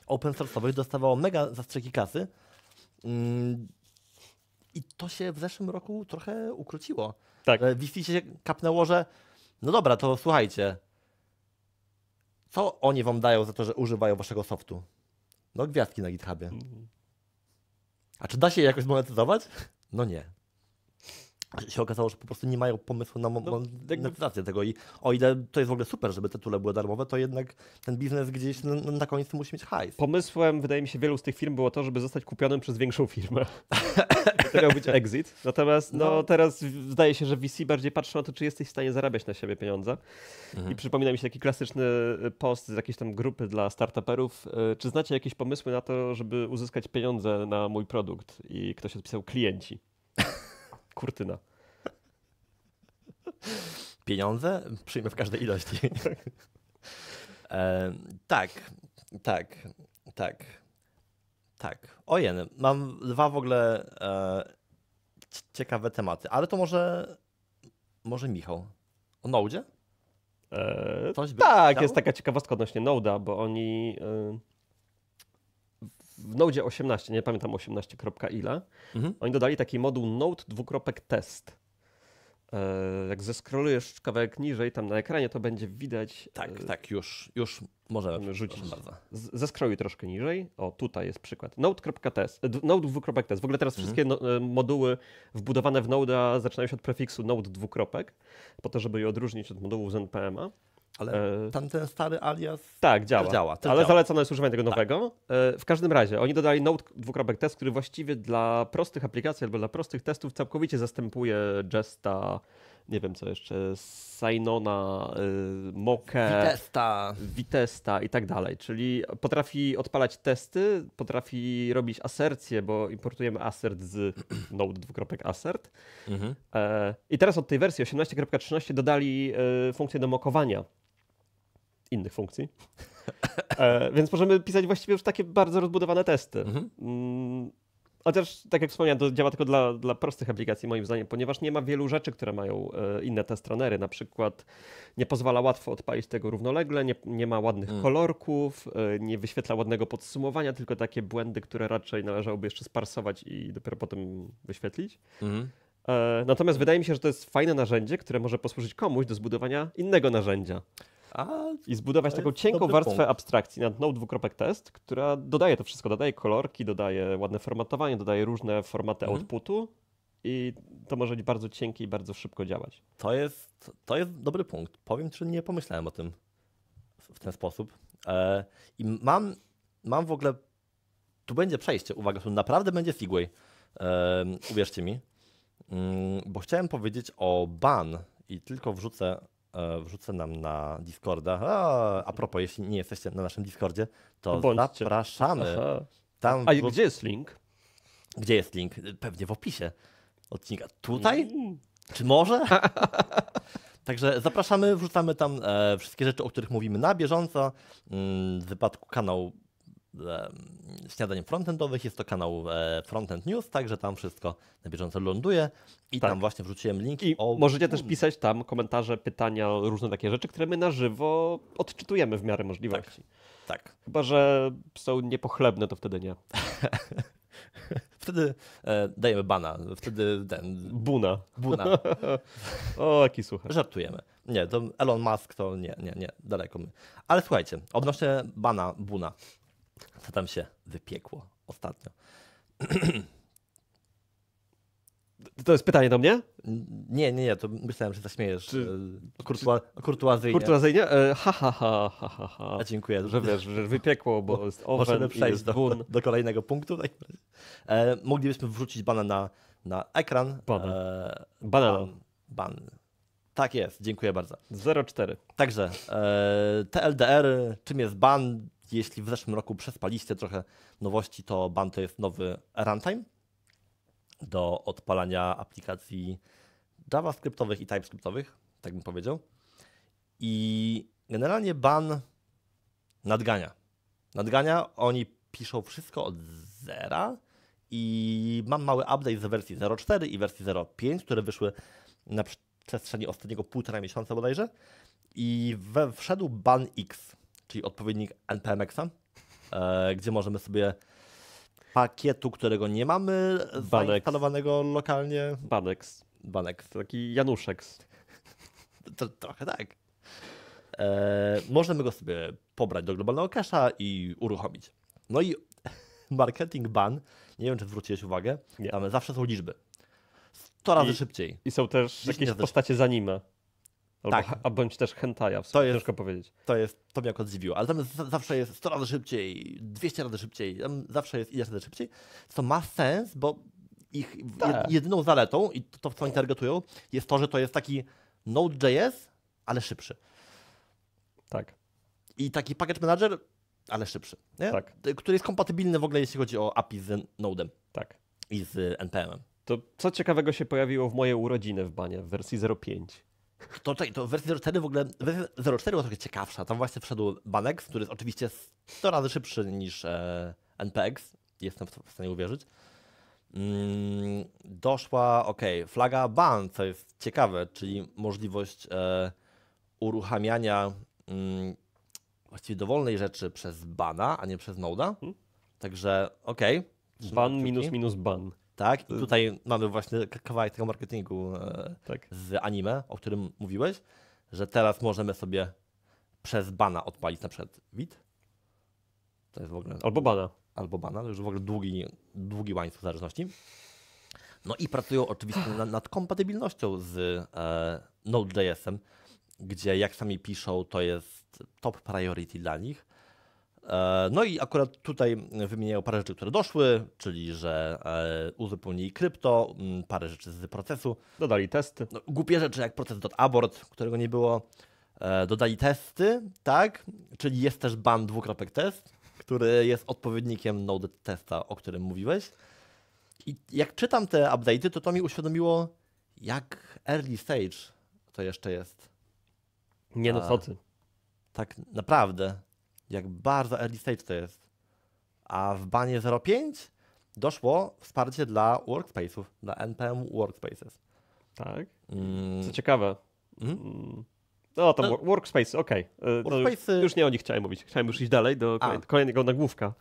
open source'owych dostawało mega zastrzyki kasy mm, i to się w zeszłym roku trochę ukróciło. Tak. E, Wi-Fi się kapnęło, że no dobra, to słuchajcie, co oni wam dają za to, że używają waszego softu? No gwiazdki na GitHubie. Mhm. A czy da się je jakoś monetyzować? No nie się okazało, że po prostu nie mają pomysłu na monetyzację no, tego i o ile to jest w ogóle super, żeby tule były darmowe, to jednak ten biznes gdzieś na, na końcu musi mieć hajs. Pomysłem, wydaje mi się, wielu z tych firm było to, żeby zostać kupionym przez większą firmę. to miał być exit. Natomiast no, no, teraz zdaje się, że VC bardziej patrzy na to, czy jesteś w stanie zarabiać na siebie pieniądze. Mhm. I przypomina mi się taki klasyczny y, post z jakiejś tam grupy dla startuperów. Y, czy znacie jakieś pomysły na to, żeby uzyskać pieniądze na mój produkt? I ktoś odpisał klienci kurtyna. Pieniądze przyjmę w każdej ilości. Tak. E, tak, tak, tak, tak. Ojen, mam dwa w ogóle e, ciekawe tematy, ale to może, może Michał. O Nołdzie? Eee, tak, chciał? jest taka ciekawostka odnośnie Noda, bo oni. E, w Node 18, nie pamiętam 18. ile, mhm. oni dodali taki moduł Node dwukropek test. E, jak zeskrolujesz kawałek niżej, tam na ekranie to będzie widać. Tak, e, tak, już, już możemy rzucić. Zeskrojuj troszkę niżej. O, tutaj jest przykład. Node.test, node test. W ogóle teraz mhm. wszystkie mhm. moduły wbudowane w Node'a zaczynają się od prefiksu node dwukropek, po to, żeby je odróżnić od modułów z NPM'a. Ale e, ten, ten stary alias tak, działa. działa ale działa. zalecane jest używanie tego tak. nowego. Tak. W każdym razie, oni dodali Node 2.test, który właściwie dla prostych aplikacji albo dla prostych testów całkowicie zastępuje Jesta, nie wiem co jeszcze, Sinona, e, Mokę, Vitesta. Vitesta i tak dalej. Czyli potrafi odpalać testy, potrafi robić asercje, bo importujemy assert z Node 2.assert. assert. Mhm. I teraz od tej wersji 18.13 dodali funkcję do mokowania innych funkcji. e, więc możemy pisać właściwie już takie bardzo rozbudowane testy. Mhm. Mm, chociaż, tak jak wspomniałem, to działa tylko dla, dla prostych aplikacji, moim zdaniem, ponieważ nie ma wielu rzeczy, które mają e, inne test runnery. Na przykład nie pozwala łatwo odpalić tego równolegle, nie, nie ma ładnych mm. kolorków, e, nie wyświetla ładnego podsumowania, tylko takie błędy, które raczej należałoby jeszcze sparsować i dopiero potem wyświetlić. Mhm. E, natomiast wydaje mi się, że to jest fajne narzędzie, które może posłużyć komuś do zbudowania innego narzędzia. A, I zbudować taką cienką warstwę punkt. abstrakcji nad no dwukropek test, która dodaje to wszystko, dodaje kolorki, dodaje ładne formatowanie, dodaje różne formaty mhm. outputu i to może być bardzo cienkie i bardzo szybko działać. To jest, to jest dobry punkt. Powiem, czy nie pomyślałem o tym w ten sposób. E, I mam, mam w ogóle, tu będzie przejście, uwaga, tu naprawdę będzie Segway, e, uwierzcie mi, mm, bo chciałem powiedzieć o ban i tylko wrzucę E, wrzucę nam na Discorda. A, a propos, jeśli nie jesteście na naszym Discordzie, to Bądźcie. zapraszamy. Tam a gdzie jest link? Gdzie jest link? Pewnie w opisie odcinka. Tutaj? Mm. Czy może? Także zapraszamy, wrzucamy tam e, wszystkie rzeczy, o których mówimy na bieżąco. Mm, w wypadku kanał z śniadaniem frontendowych. Jest to kanał e, Frontend News, także tam wszystko na bieżąco ląduje i tak. tam właśnie wrzuciłem linki. I o... możecie też pisać tam komentarze, pytania, różne takie rzeczy, które my na żywo odczytujemy w miarę możliwości. Tak. tak. Chyba, że są niepochlebne, to wtedy nie. wtedy e, dajemy bana, wtedy ten... Buna. Buna. o, jaki słuchaj. Żartujemy. Nie, to Elon Musk to nie, nie, nie, daleko my. Ale słuchajcie, odnośnie bana, buna co tam się wypiekło ostatnio. To jest pytanie do mnie? Nie, nie, nie, to myślałem, że zaśmiejesz. Czy, e, kurtua, czy, kurtuazyjnie. Kurtuazyjnie? E, ha, ha, ha, ha, ha, A dziękuję. Że wiesz, że wypiekło, bo, bo jest przejść do, do, do, kolejnego punktu. E, moglibyśmy wrzucić bana na, na ekran. Bana. E, Banana. Ban, ban. Tak jest, dziękuję bardzo. 04. Także e, TLDR, czym jest ban, jeśli w zeszłym roku przespaliście trochę nowości, to BAN to jest nowy runtime do odpalania aplikacji JavaScriptowych i TypeScriptowych, tak bym powiedział. I generalnie BAN nadgania. Nadgania, oni piszą wszystko od zera i mam mały update z wersji 0.4 i wersji 0.5, które wyszły na przestrzeni ostatniego półtora miesiąca bodajże i we, wszedł ban X czyli odpowiednik Npmxa, e, gdzie możemy sobie pakietu, którego nie mamy zainstalowanego lokalnie. Banex. Banex. Taki Januszek. To, trochę tak. E, możemy go sobie pobrać do globalnego cache'a i uruchomić. No i marketing ban, nie wiem czy zwróciłeś uwagę, nie. tam zawsze są liczby. 100 razy I, szybciej. I są też jakieś postacie za anime. Albo, tak. A bądź też hentaja, w sumie, to jest, ciężko powiedzieć. To jest, to mnie jako zdziwiło. ale tam zawsze jest 100 razy szybciej, 200 razy szybciej, tam zawsze jest ileś razy szybciej, co ma sens, bo ich tak. jedyną zaletą i to, w co oni targetują, jest to, że to jest taki Node.js, ale szybszy. Tak. I taki package manager, ale szybszy. Nie? Tak. Który jest kompatybilny w ogóle, jeśli chodzi o API z Node'em. Tak. I z NPM-em. To co ciekawego się pojawiło w moje urodziny w banie w wersji 05? To, czekaj, to wersja 04 w ogóle, wersja 04 była trochę ciekawsza. Tam właśnie wszedł Banex, który jest oczywiście 100 razy szybszy niż e, NPX. Jestem w stanie uwierzyć. Mm, doszła, ok, flaga ban, co jest ciekawe, czyli możliwość e, uruchamiania mm, właściwie dowolnej rzeczy przez bana, a nie przez noda. Hmm? Także, ok. Ban minus minus ban. Tak, i tutaj mamy właśnie kawałek tego marketingu e, tak. z anime, o którym mówiłeś, że teraz możemy sobie przez bana odpalić na przykład wid. To jest w ogóle... Albo bana. Albo bana, to już w ogóle długi, długi łańcuch zależności. No i pracują oczywiście nad, nad kompatybilnością z e, Node.js-em, gdzie jak sami piszą, to jest top priority dla nich. E, no i akurat tutaj wymieniają parę rzeczy, które doszły, czyli że e, uzupełnili krypto, mm, parę rzeczy z procesu. Dodali testy. No, głupie rzeczy jak proces.abort, którego nie było. E, dodali testy, tak, czyli jest też ban dwukropek test, który jest odpowiednikiem node testa, o którym mówiłeś. I jak czytam te update'y, to to mi uświadomiło, jak early stage to jeszcze jest. Nie no, co ty. Tak naprawdę jak bardzo early stage to jest. A w banie 05 doszło wsparcie dla workspaces, dla NPM workspaces. Tak. Mm. Co ciekawe. Mhm. Mm. No, tam no. workspace, okej. E, okay. Workspace... Już, nie o nich chciałem mówić. Chciałem już iść dalej do kolejnego nagłówka,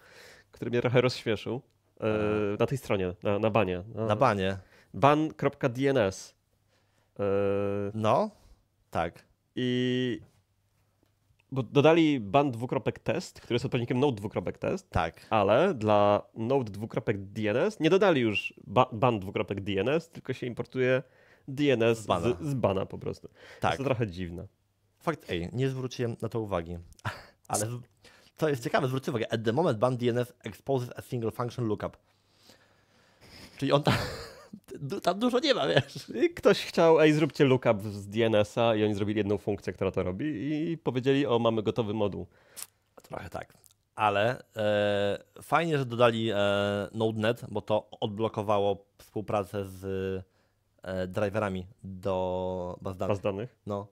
który mnie trochę rozświeszył. Yy, e, tak. na tej stronie, na, na banie. Na, na banie. Ban.dns. Yy. E, no, tak. I bo dodali ban dwukropek test, który jest odpowiednikiem node dwukropek test. Tak. Ale dla node dwukropek DNS nie dodali już ba ban dwukropek DNS, tylko się importuje DNS z bana, z, z bana po prostu. Tak. to trochę dziwne. Fakt, ej, nie zwróciłem na to uwagi. Ale co jest ciekawe, zwróćcie uwagę, at the moment ban DNS exposes a single function lookup. Czyli on tam tam dużo nie ma, wiesz. I ktoś chciał, ej, zróbcie lookup z DNS-a i oni zrobili jedną funkcję, która to robi i powiedzieli, o, mamy gotowy moduł. Trochę tak. Ale e, fajnie, że dodali e, Node.net, bo to odblokowało współpracę z e, driverami do baz danych. Baz danych? No.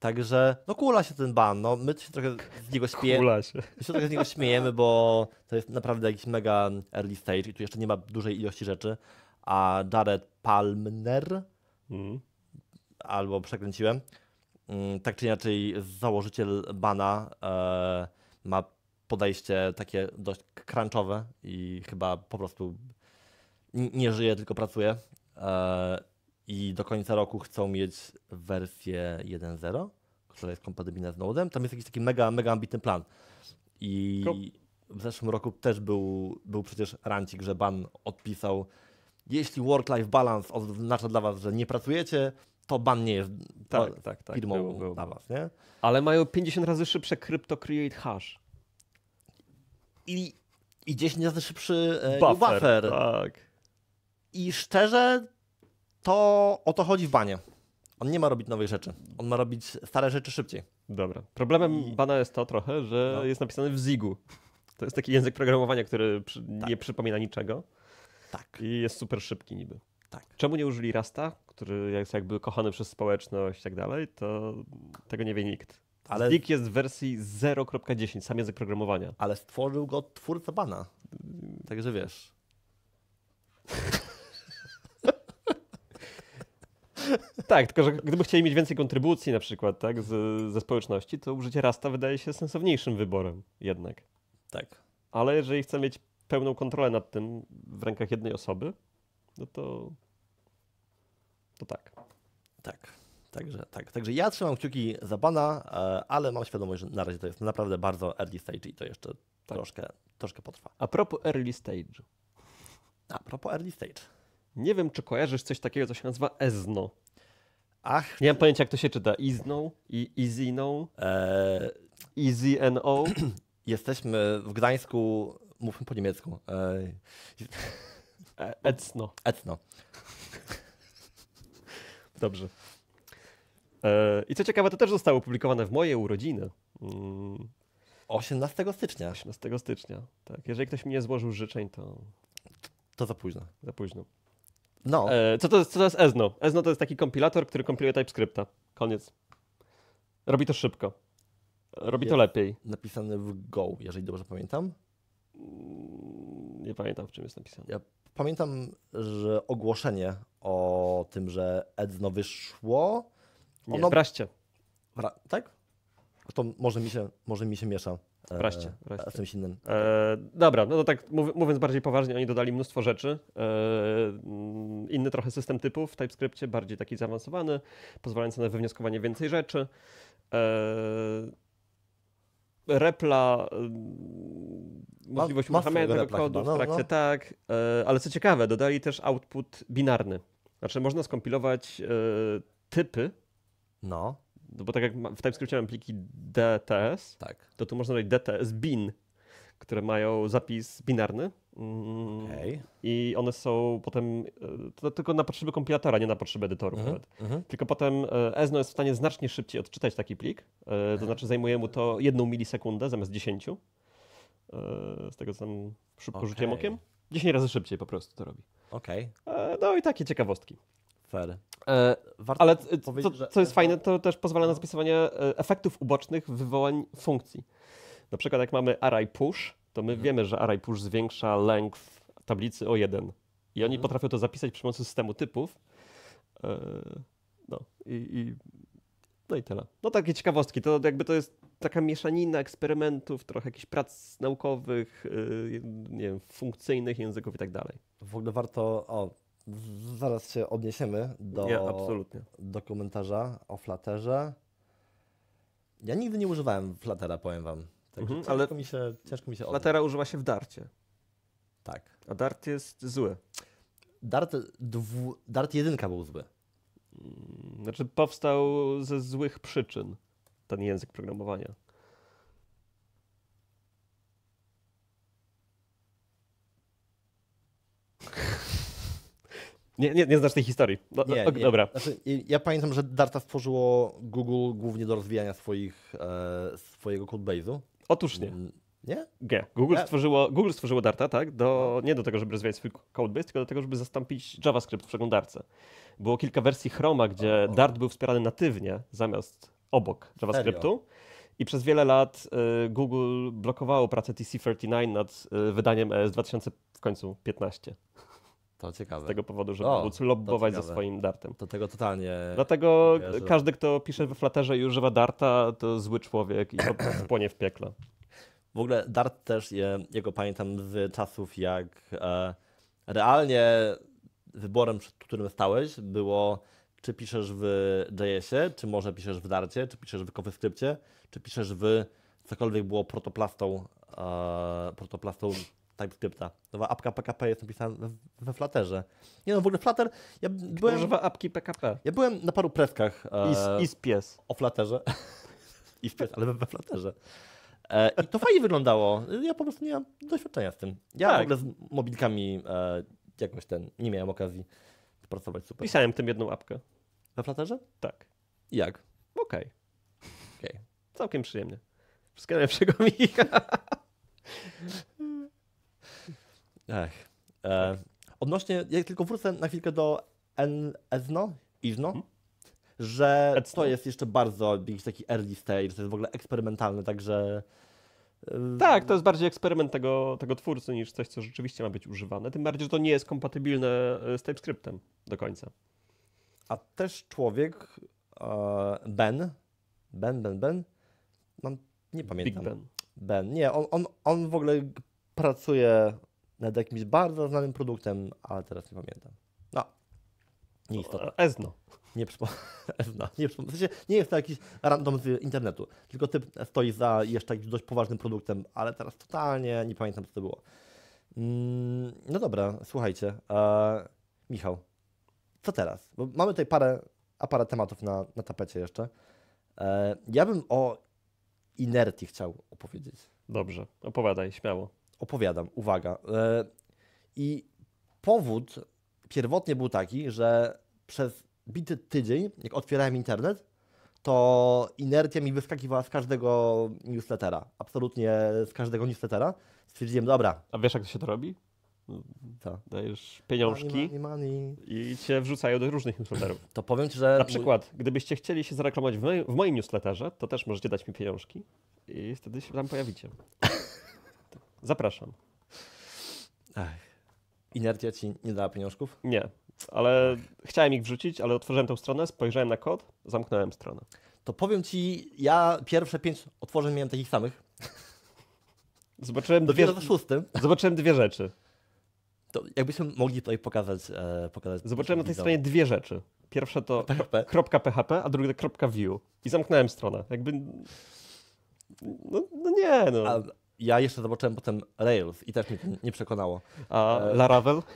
Także, no kula się ten ban, no my się trochę z niego śmiejemy. się. My się trochę z niego śmiejemy, bo to jest naprawdę jakiś mega early stage i tu jeszcze nie ma dużej ilości rzeczy, a Jared Palmer, mm. albo przekręciłem, mm, tak czy inaczej założyciel Bana e, ma podejście takie dość crunchowe i chyba po prostu nie żyje, tylko pracuje. E, I do końca roku chcą mieć wersję 1.0, która jest kompatybilna z Node'em. Tam jest jakiś taki mega, mega ambitny plan. I w zeszłym roku też był, był przecież rancik, że Ban odpisał jeśli work-life balance oznacza dla was, że nie pracujecie, to ban nie jest tak, tak, tak, firmą było, było. dla was, nie? Ale mają 50 razy szybsze crypto create hash. I, i 10 razy szybszy e, buffer. buffer. Tak. I szczerze, to o to chodzi w banie. On nie ma robić nowych rzeczy. On ma robić stare rzeczy szybciej. Dobra. Problemem I... bana jest to trochę, że no. jest napisany w Zigu. To jest taki język programowania, który przy... tak. nie przypomina niczego. Tak. I jest super szybki niby. Tak. Czemu nie użyli Rasta, który jest jakby kochany przez społeczność i tak dalej, to tego nie wie nikt. Ale... Slick jest w wersji 0.10, sam język programowania. Ale stworzył go twórca bana. Także wiesz. tak, tylko że gdyby chcieli mieć więcej kontrybucji na przykład tak, z, ze społeczności, to użycie Rasta wydaje się sensowniejszym wyborem jednak. Tak. Ale jeżeli chcę mieć pełną kontrolę nad tym w rękach jednej osoby, no to, to tak. Tak. Także, tak. Także ja trzymam kciuki za bana, e, ale mam świadomość, że na razie to jest naprawdę bardzo early stage i to jeszcze tak. troszkę, troszkę potrwa. A propos early stage. A propos early stage. Nie wiem, czy kojarzysz coś takiego, co się nazywa EZNO. Ach. Nie mam pojęcia, jak to się czyta. EZNO i EasyNO. Eee... EasyNO. Jesteśmy w Gdańsku mówmy po niemiecku. E, etno. Etno. Dobrze. E, I co ciekawe, to też zostało opublikowane w moje urodziny. 18 mm. stycznia. 18 stycznia, tak. Jeżeli ktoś mi nie złożył życzeń, to... To za późno. Za późno. No. E, co to, jest, co to jest Ezno? Ezno to jest taki kompilator, który kompiluje TypeScripta. Koniec. Robi to szybko. Robi jest to lepiej. Napisane w Go, jeżeli dobrze pamiętam. Mm, nie pamiętam, w czym jest napisane. Ja pamiętam, że ogłoszenie o tym, że Edno wyszło. Ono... Nie, wraźcie. Wra... Tak? To może mi się, może mi się miesza. E, wraźcie. wraźcie. Z czymś innym. E, dobra, no to tak mów, mówiąc bardziej poważnie, oni dodali mnóstwo rzeczy. E, mm, inny trochę system typów w TypeScriptie, bardziej taki zaawansowany, pozwalający na wywnioskowanie więcej rzeczy. E, repla, możliwość ma, uruchamiania tego kodu no, w no. trakcie, no. tak. E, ale co ciekawe, dodali też output binarny. Znaczy można skompilować e, typy. No. no. Bo tak jak w TypeScriptie mam pliki DTS, tak. to tu można dodać DTS bin, które mają zapis binarny. Mm, okay. I one są potem, e, to tylko na potrzeby kompilatora, nie na potrzeby edytorów mhm, nawet. Mhm. Tylko potem e, Ezno jest w stanie znacznie szybciej odczytać taki plik, e, to znaczy zajmuje mu to jedną milisekundę zamiast 10. Z tego co tam szybko okay. rzuciłem okiem. 10 razy szybciej po prostu to robi. Okej. Okay. No i takie ciekawostki. Fair. ale co, że... jest fajne, to też pozwala na zapisywanie no. efektów ubocznych wywołań funkcji. Na przykład jak mamy array push, to my mhm. wiemy, że array push zwiększa length tablicy o jeden. I oni mhm. potrafią to zapisać przy pomocy systemu typów. E, no i, i, no i tyle. No takie ciekawostki. To jakby to jest taka mieszanina eksperymentów, trochę jakichś prac naukowych, e, nie wiem, funkcyjnych języków i tak dalej. W ogóle warto, o, zaraz się odniesiemy do, ja, do komentarza o Flutterze. Ja nigdy nie używałem Fluttera, powiem wam. Także mhm, ciężko, ale mi się, ciężko mi się Latera używa się w darcie. Tak. A dart jest zły. Dart, dwu, dart jedynka był zły. Mm, znaczy powstał ze złych przyczyn ten język programowania. Nie, nie, nie znasz tej historii. No, nie, nie. Dobra. Znaczy, ja pamiętam, że Darta stworzyło Google głównie do rozwijania swoich, e, swojego codebase'u Otóż nie. Mm, nie? G. Google, ja. stworzyło, Google stworzyło Darta, tak? Do, no. nie do tego, żeby rozwijać swój codebase, tylko do tego, żeby zastąpić JavaScript w przeglądarce. Było kilka wersji Chroma, gdzie o, o. Dart był wspierany natywnie zamiast obok JavaScriptu. Serio? I przez wiele lat y, Google blokowało pracę TC39 nad y, wydaniem ES 2015. To ciekawe. Z tego powodu, żeby o, móc lobbować ze swoim dartem. To tego totalnie. Dlatego wierzę. każdy, kto pisze we flatterze i używa darta, to zły człowiek i płonie w piekle. W ogóle dart też, je, jego pamiętam z czasów, jak e, realnie wyborem, przed którym stałeś, było czy piszesz w JS-ie, czy może piszesz w darcie, czy piszesz w CoffeeScriptie, czy piszesz w cokolwiek było protoplastą, e, protoplastą TypeScripta. Nowa apka PKP jest napisana we Flutterze. Nie no, w ogóle Flutter... Ja byłem... Używa apki PKP. Ja byłem na paru preskach... E, spies O Flutterze. spies ale we Flutterze. E, I to fajnie wyglądało. Ja po prostu nie mam doświadczenia z tym. Ja tak. w ogóle z mobilkami e, jakoś ten, nie miałem okazji pracować super. Pisałem tym jedną apkę. We Flutterze? Tak. I jak? Okej. Okay. Okej. Okay. Całkiem przyjemnie. Wszystkiego najlepszego, Michał. Ech. E, tak. odnośnie, jak tylko wrócę na chwilkę do Ezno, Izno, hmm? że Edno. to jest jeszcze bardzo jakiś taki early stage, to jest w ogóle eksperymentalne, także... Y, tak, to jest bardziej eksperyment tego, tego twórcy niż coś, co rzeczywiście ma być używane. Tym bardziej, że to nie jest kompatybilne y, z TypeScriptem do końca. A też człowiek, e, Ben, Ben, Ben, Ben, mam, no, nie pamiętam. Big Ben. Ben, nie, on, on, on w ogóle pracuje nad jakimś bardzo znanym produktem, ale teraz nie pamiętam. No, nieistotne. E, Ezno. Nie przypomnę. Nie, przypom- w sensie nie jest to jakiś random z internetu, tylko typ stoi za jeszcze jakimś dość poważnym produktem, ale teraz totalnie nie pamiętam, co to było. Mm, no dobra, słuchajcie. E, Michał, co teraz? Bo mamy tutaj parę, a parę tematów na, na tapecie jeszcze. E, ja bym o Inerti chciał opowiedzieć. Dobrze, opowiadaj, śmiało opowiadam, uwaga. E, I powód pierwotnie był taki, że przez bity tydzień, jak otwierałem internet, to inercja mi wyskakiwała z każdego newslettera. Absolutnie z każdego newslettera. Stwierdziłem, dobra. A wiesz, jak to się to robi? Co? Dajesz pieniążki money, money. i cię wrzucają do różnych newsletterów. To powiem ci, że... Na przykład, gdybyście chcieli się zareklamować w moim newsletterze, to też możecie dać mi pieniążki i wtedy się tam pojawicie. Zapraszam. Ach. Inertia ci nie dała pieniążków? Nie, ale Ach. chciałem ich wrzucić, ale otworzyłem tę stronę, spojrzałem na kod, zamknąłem stronę. To powiem ci, ja pierwsze pięć otworzeń miałem takich samych. Zobaczyłem dwie, szóstym. Zobaczyłem dwie rzeczy. To jakbyśmy mogli tutaj pokazać. E, pokazać zobaczyłem na tej widzą. stronie dwie rzeczy. Pierwsze to PHP. Kropka .php, a drugie kropka .view. I zamknąłem stronę. Jakby... No, no nie, no. A, ja jeszcze zobaczyłem potem Rails i też mnie nie przekonało. A e, Laravel?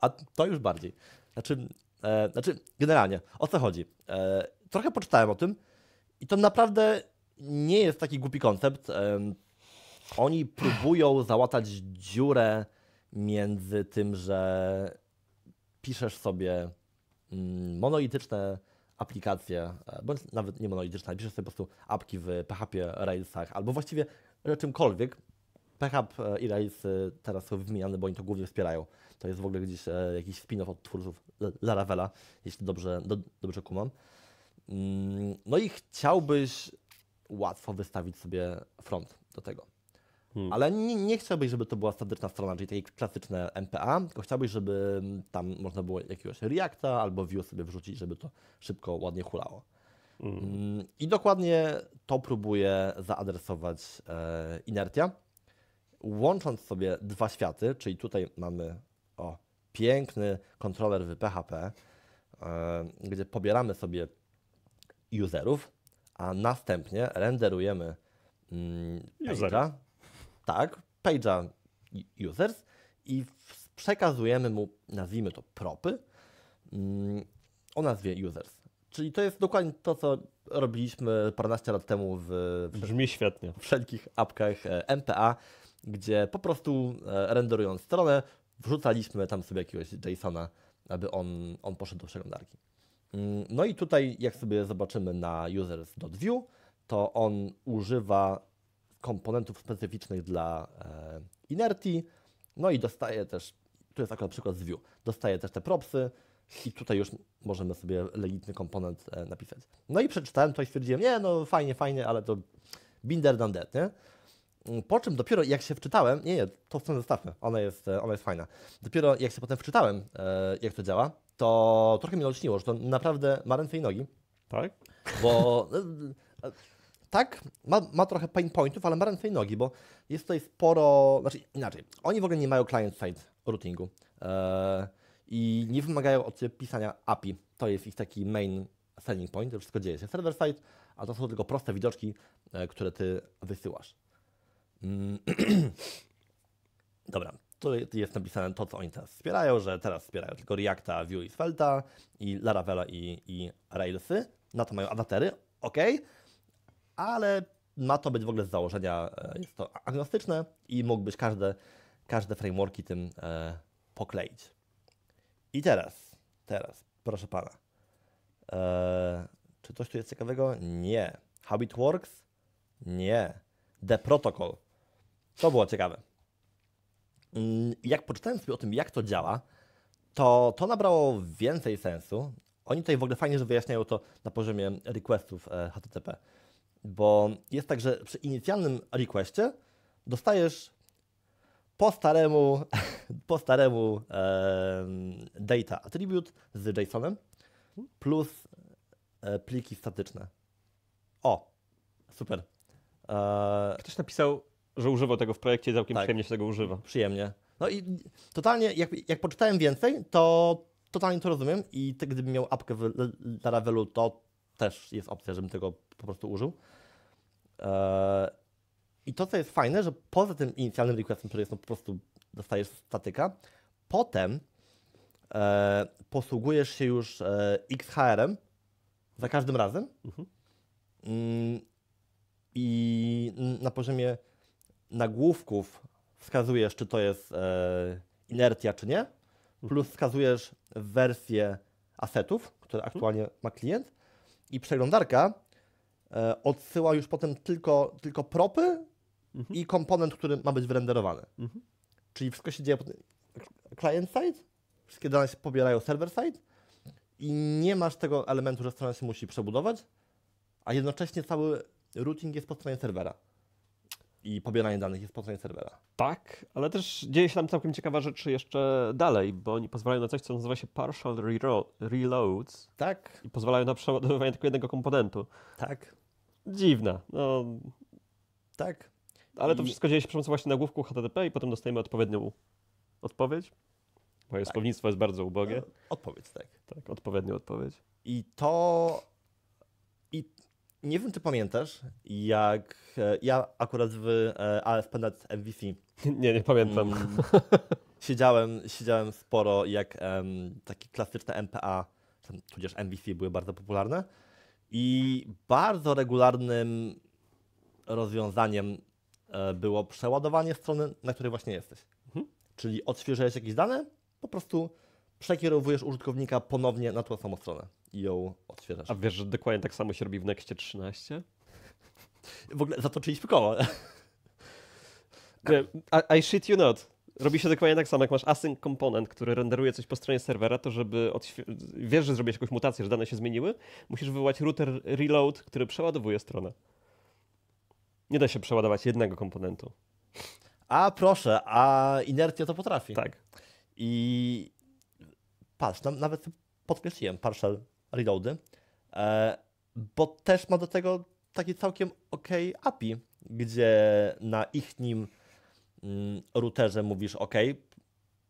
A to już bardziej. Znaczy, e, znaczy generalnie, o co chodzi? E, trochę poczytałem o tym i to naprawdę nie jest taki głupi koncept. E, oni próbują załatać dziurę między tym, że piszesz sobie mm, monolityczne aplikacje, e, bądź nawet nie monolityczne, piszesz sobie po prostu apki w PHP, Railsach, albo właściwie czymkolwiek. PHP e, i Rails e, teraz są wymieniane, bo oni to głównie wspierają. To jest w ogóle gdzieś e, jakiś spin-off od twórców Laravela, jeśli dobrze, do, dobrze kumam. Mm, no i chciałbyś łatwo wystawić sobie front do tego. Hmm. Ale nie, nie, chciałbyś, żeby to była standardowa strona, czyli takie klasyczne MPA, tylko chciałbyś, żeby tam można było jakiegoś Reacta albo Vue sobie wrzucić, żeby to szybko, ładnie hulało. Mm. mm. I dokładnie to próbuje zaadresować e, inertia, łącząc sobie dwa światy, czyli tutaj mamy o, piękny kontroler w PHP, e, gdzie pobieramy sobie userów, a następnie renderujemy mm, page'a. Tak, page'a users i przekazujemy mu, nazwijmy to propy, mm, o nazwie users. Czyli to jest dokładnie to, co robiliśmy parnaście lat temu w, Brzmi świetnie. wszelkich apkach e, MPA, gdzie po prostu e, renderując stronę, wrzucaliśmy tam sobie jakiegoś JSON-a, aby on, on poszedł do przeglądarki. Mm, no i tutaj, jak sobie zobaczymy na users.view, to on używa komponentów specyficznych dla e, Inerti, no i dostaje też, tu jest akurat przykład z view, dostaje też te propsy, i tutaj już możemy sobie legitny komponent e, napisać. No i przeczytałem to i stwierdziłem, nie, no fajnie, fajnie, ale to binder than that, nie? Mm, po czym dopiero jak się wczytałem, nie, nie, to stronę zostawmy, ona jest, e, ona jest fajna. Dopiero jak się potem wczytałem, e, jak to działa, to trochę mnie olśniło, że to naprawdę ma ręce i nogi. Tak? Bo tak, ma, ma trochę pain pointów, ale ma ręce i nogi, bo jest tutaj sporo, znaczy inaczej, oni w ogóle nie mają client-side routingu i nie wymagają od Ciebie pisania API. To jest ich taki main selling point, to wszystko dzieje się server side, a to są tylko proste widoczki, e, które Ty wysyłasz. Mm. Dobra, tu jest napisane to, co oni teraz wspierają, że teraz wspierają tylko Reacta, Vue i Svelta i Laravela i, i Railsy. Na to mają adaptery, ok, ale ma to być w ogóle z założenia, e, jest to agnostyczne i mógłbyś każde, każde frameworki tym e, pokleić. I teraz, teraz, proszę pana. Eee, czy coś tu jest ciekawego? Nie. How it works? Nie. The Protocol. To było ciekawe. Mm, jak poczytałem sobie o tym, jak to działa, to to nabrało więcej sensu. Oni tutaj w ogóle fajnie, że wyjaśniają to na poziomie requestów e, HTTP. Bo jest tak, że przy inicjalnym requestie dostajesz po staremu, po staremu e, data attribute z JSONem plus e, pliki statyczne. O, super. E, Ktoś napisał, że używał tego w projekcie i całkiem tak, przyjemnie się tego używa. Przyjemnie. No i totalnie, jak, jak poczytałem więcej, to totalnie to rozumiem i ty, gdybym miał apkę w Laravel'u, to też jest opcja, żebym tego po prostu użył. E, i to, co jest fajne, że poza tym inicjalnym requestem, który jest no po prostu dostajesz statyka, potem e, posługujesz się już e, XHR-em za każdym razem. Mhm. Mm, I na poziomie nagłówków wskazujesz, czy to jest e, inertia, czy nie. Mhm. Plus wskazujesz wersję asetów, które mhm. aktualnie mhm. ma klient. I przeglądarka e, odsyła już potem tylko, tylko propy mhm. i komponent, który ma być wyrenderowany. Mhm. Czyli wszystko się dzieje client-side, wszystkie dane się pobierają server-side i nie masz tego elementu, że strona się musi przebudować, a jednocześnie cały routing jest po stronie serwera i pobieranie danych jest po stronie serwera. Tak, ale też dzieje się tam całkiem ciekawa rzecz jeszcze dalej, bo oni pozwalają na coś, co nazywa się partial reloads. Tak. I pozwalają na przeładowywanie tylko jednego komponentu. Tak. Dziwne. No... Tak. Ale to wszystko dzieje się przy pomocy właśnie nagłówku HTTP i potem dostajemy odpowiednią odpowiedź. Moje tak. słownictwo jest bardzo ubogie. E, odpowiedź, tak. Tak, odpowiednią odpowiedź. I to... I nie wiem, czy pamiętasz, jak e, ja akurat w e, AFP.net MVC... Nie, nie pamiętam. Mm. siedziałem, siedziałem sporo, jak um, takie klasyczne MPA, tudzież MVC były bardzo popularne. I bardzo regularnym rozwiązaniem E, było przeładowanie strony, na której właśnie jesteś. Mhm. Czyli odświeżasz jakieś dane, po prostu przekierowujesz użytkownika ponownie na tą samą stronę i ją odświeżasz. A wiesz, że dokładnie tak samo się robi w Nexcie 13? W ogóle zatoczyliśmy koło. I, I shit you not. Robi się dokładnie tak samo, jak masz async komponent, który renderuje coś po stronie serwera, to żeby wiesz, że zrobiłeś jakąś mutację, że dane się zmieniły, musisz wywołać router reload, który przeładowuje stronę. Nie da się przeładować jednego komponentu. A proszę, a inercja to potrafi. Tak. I patrz, nawet podkreśliłem partial reloady, e, bo też ma do tego takie całkiem ok API, gdzie na ich nim mm, routerze mówisz OK.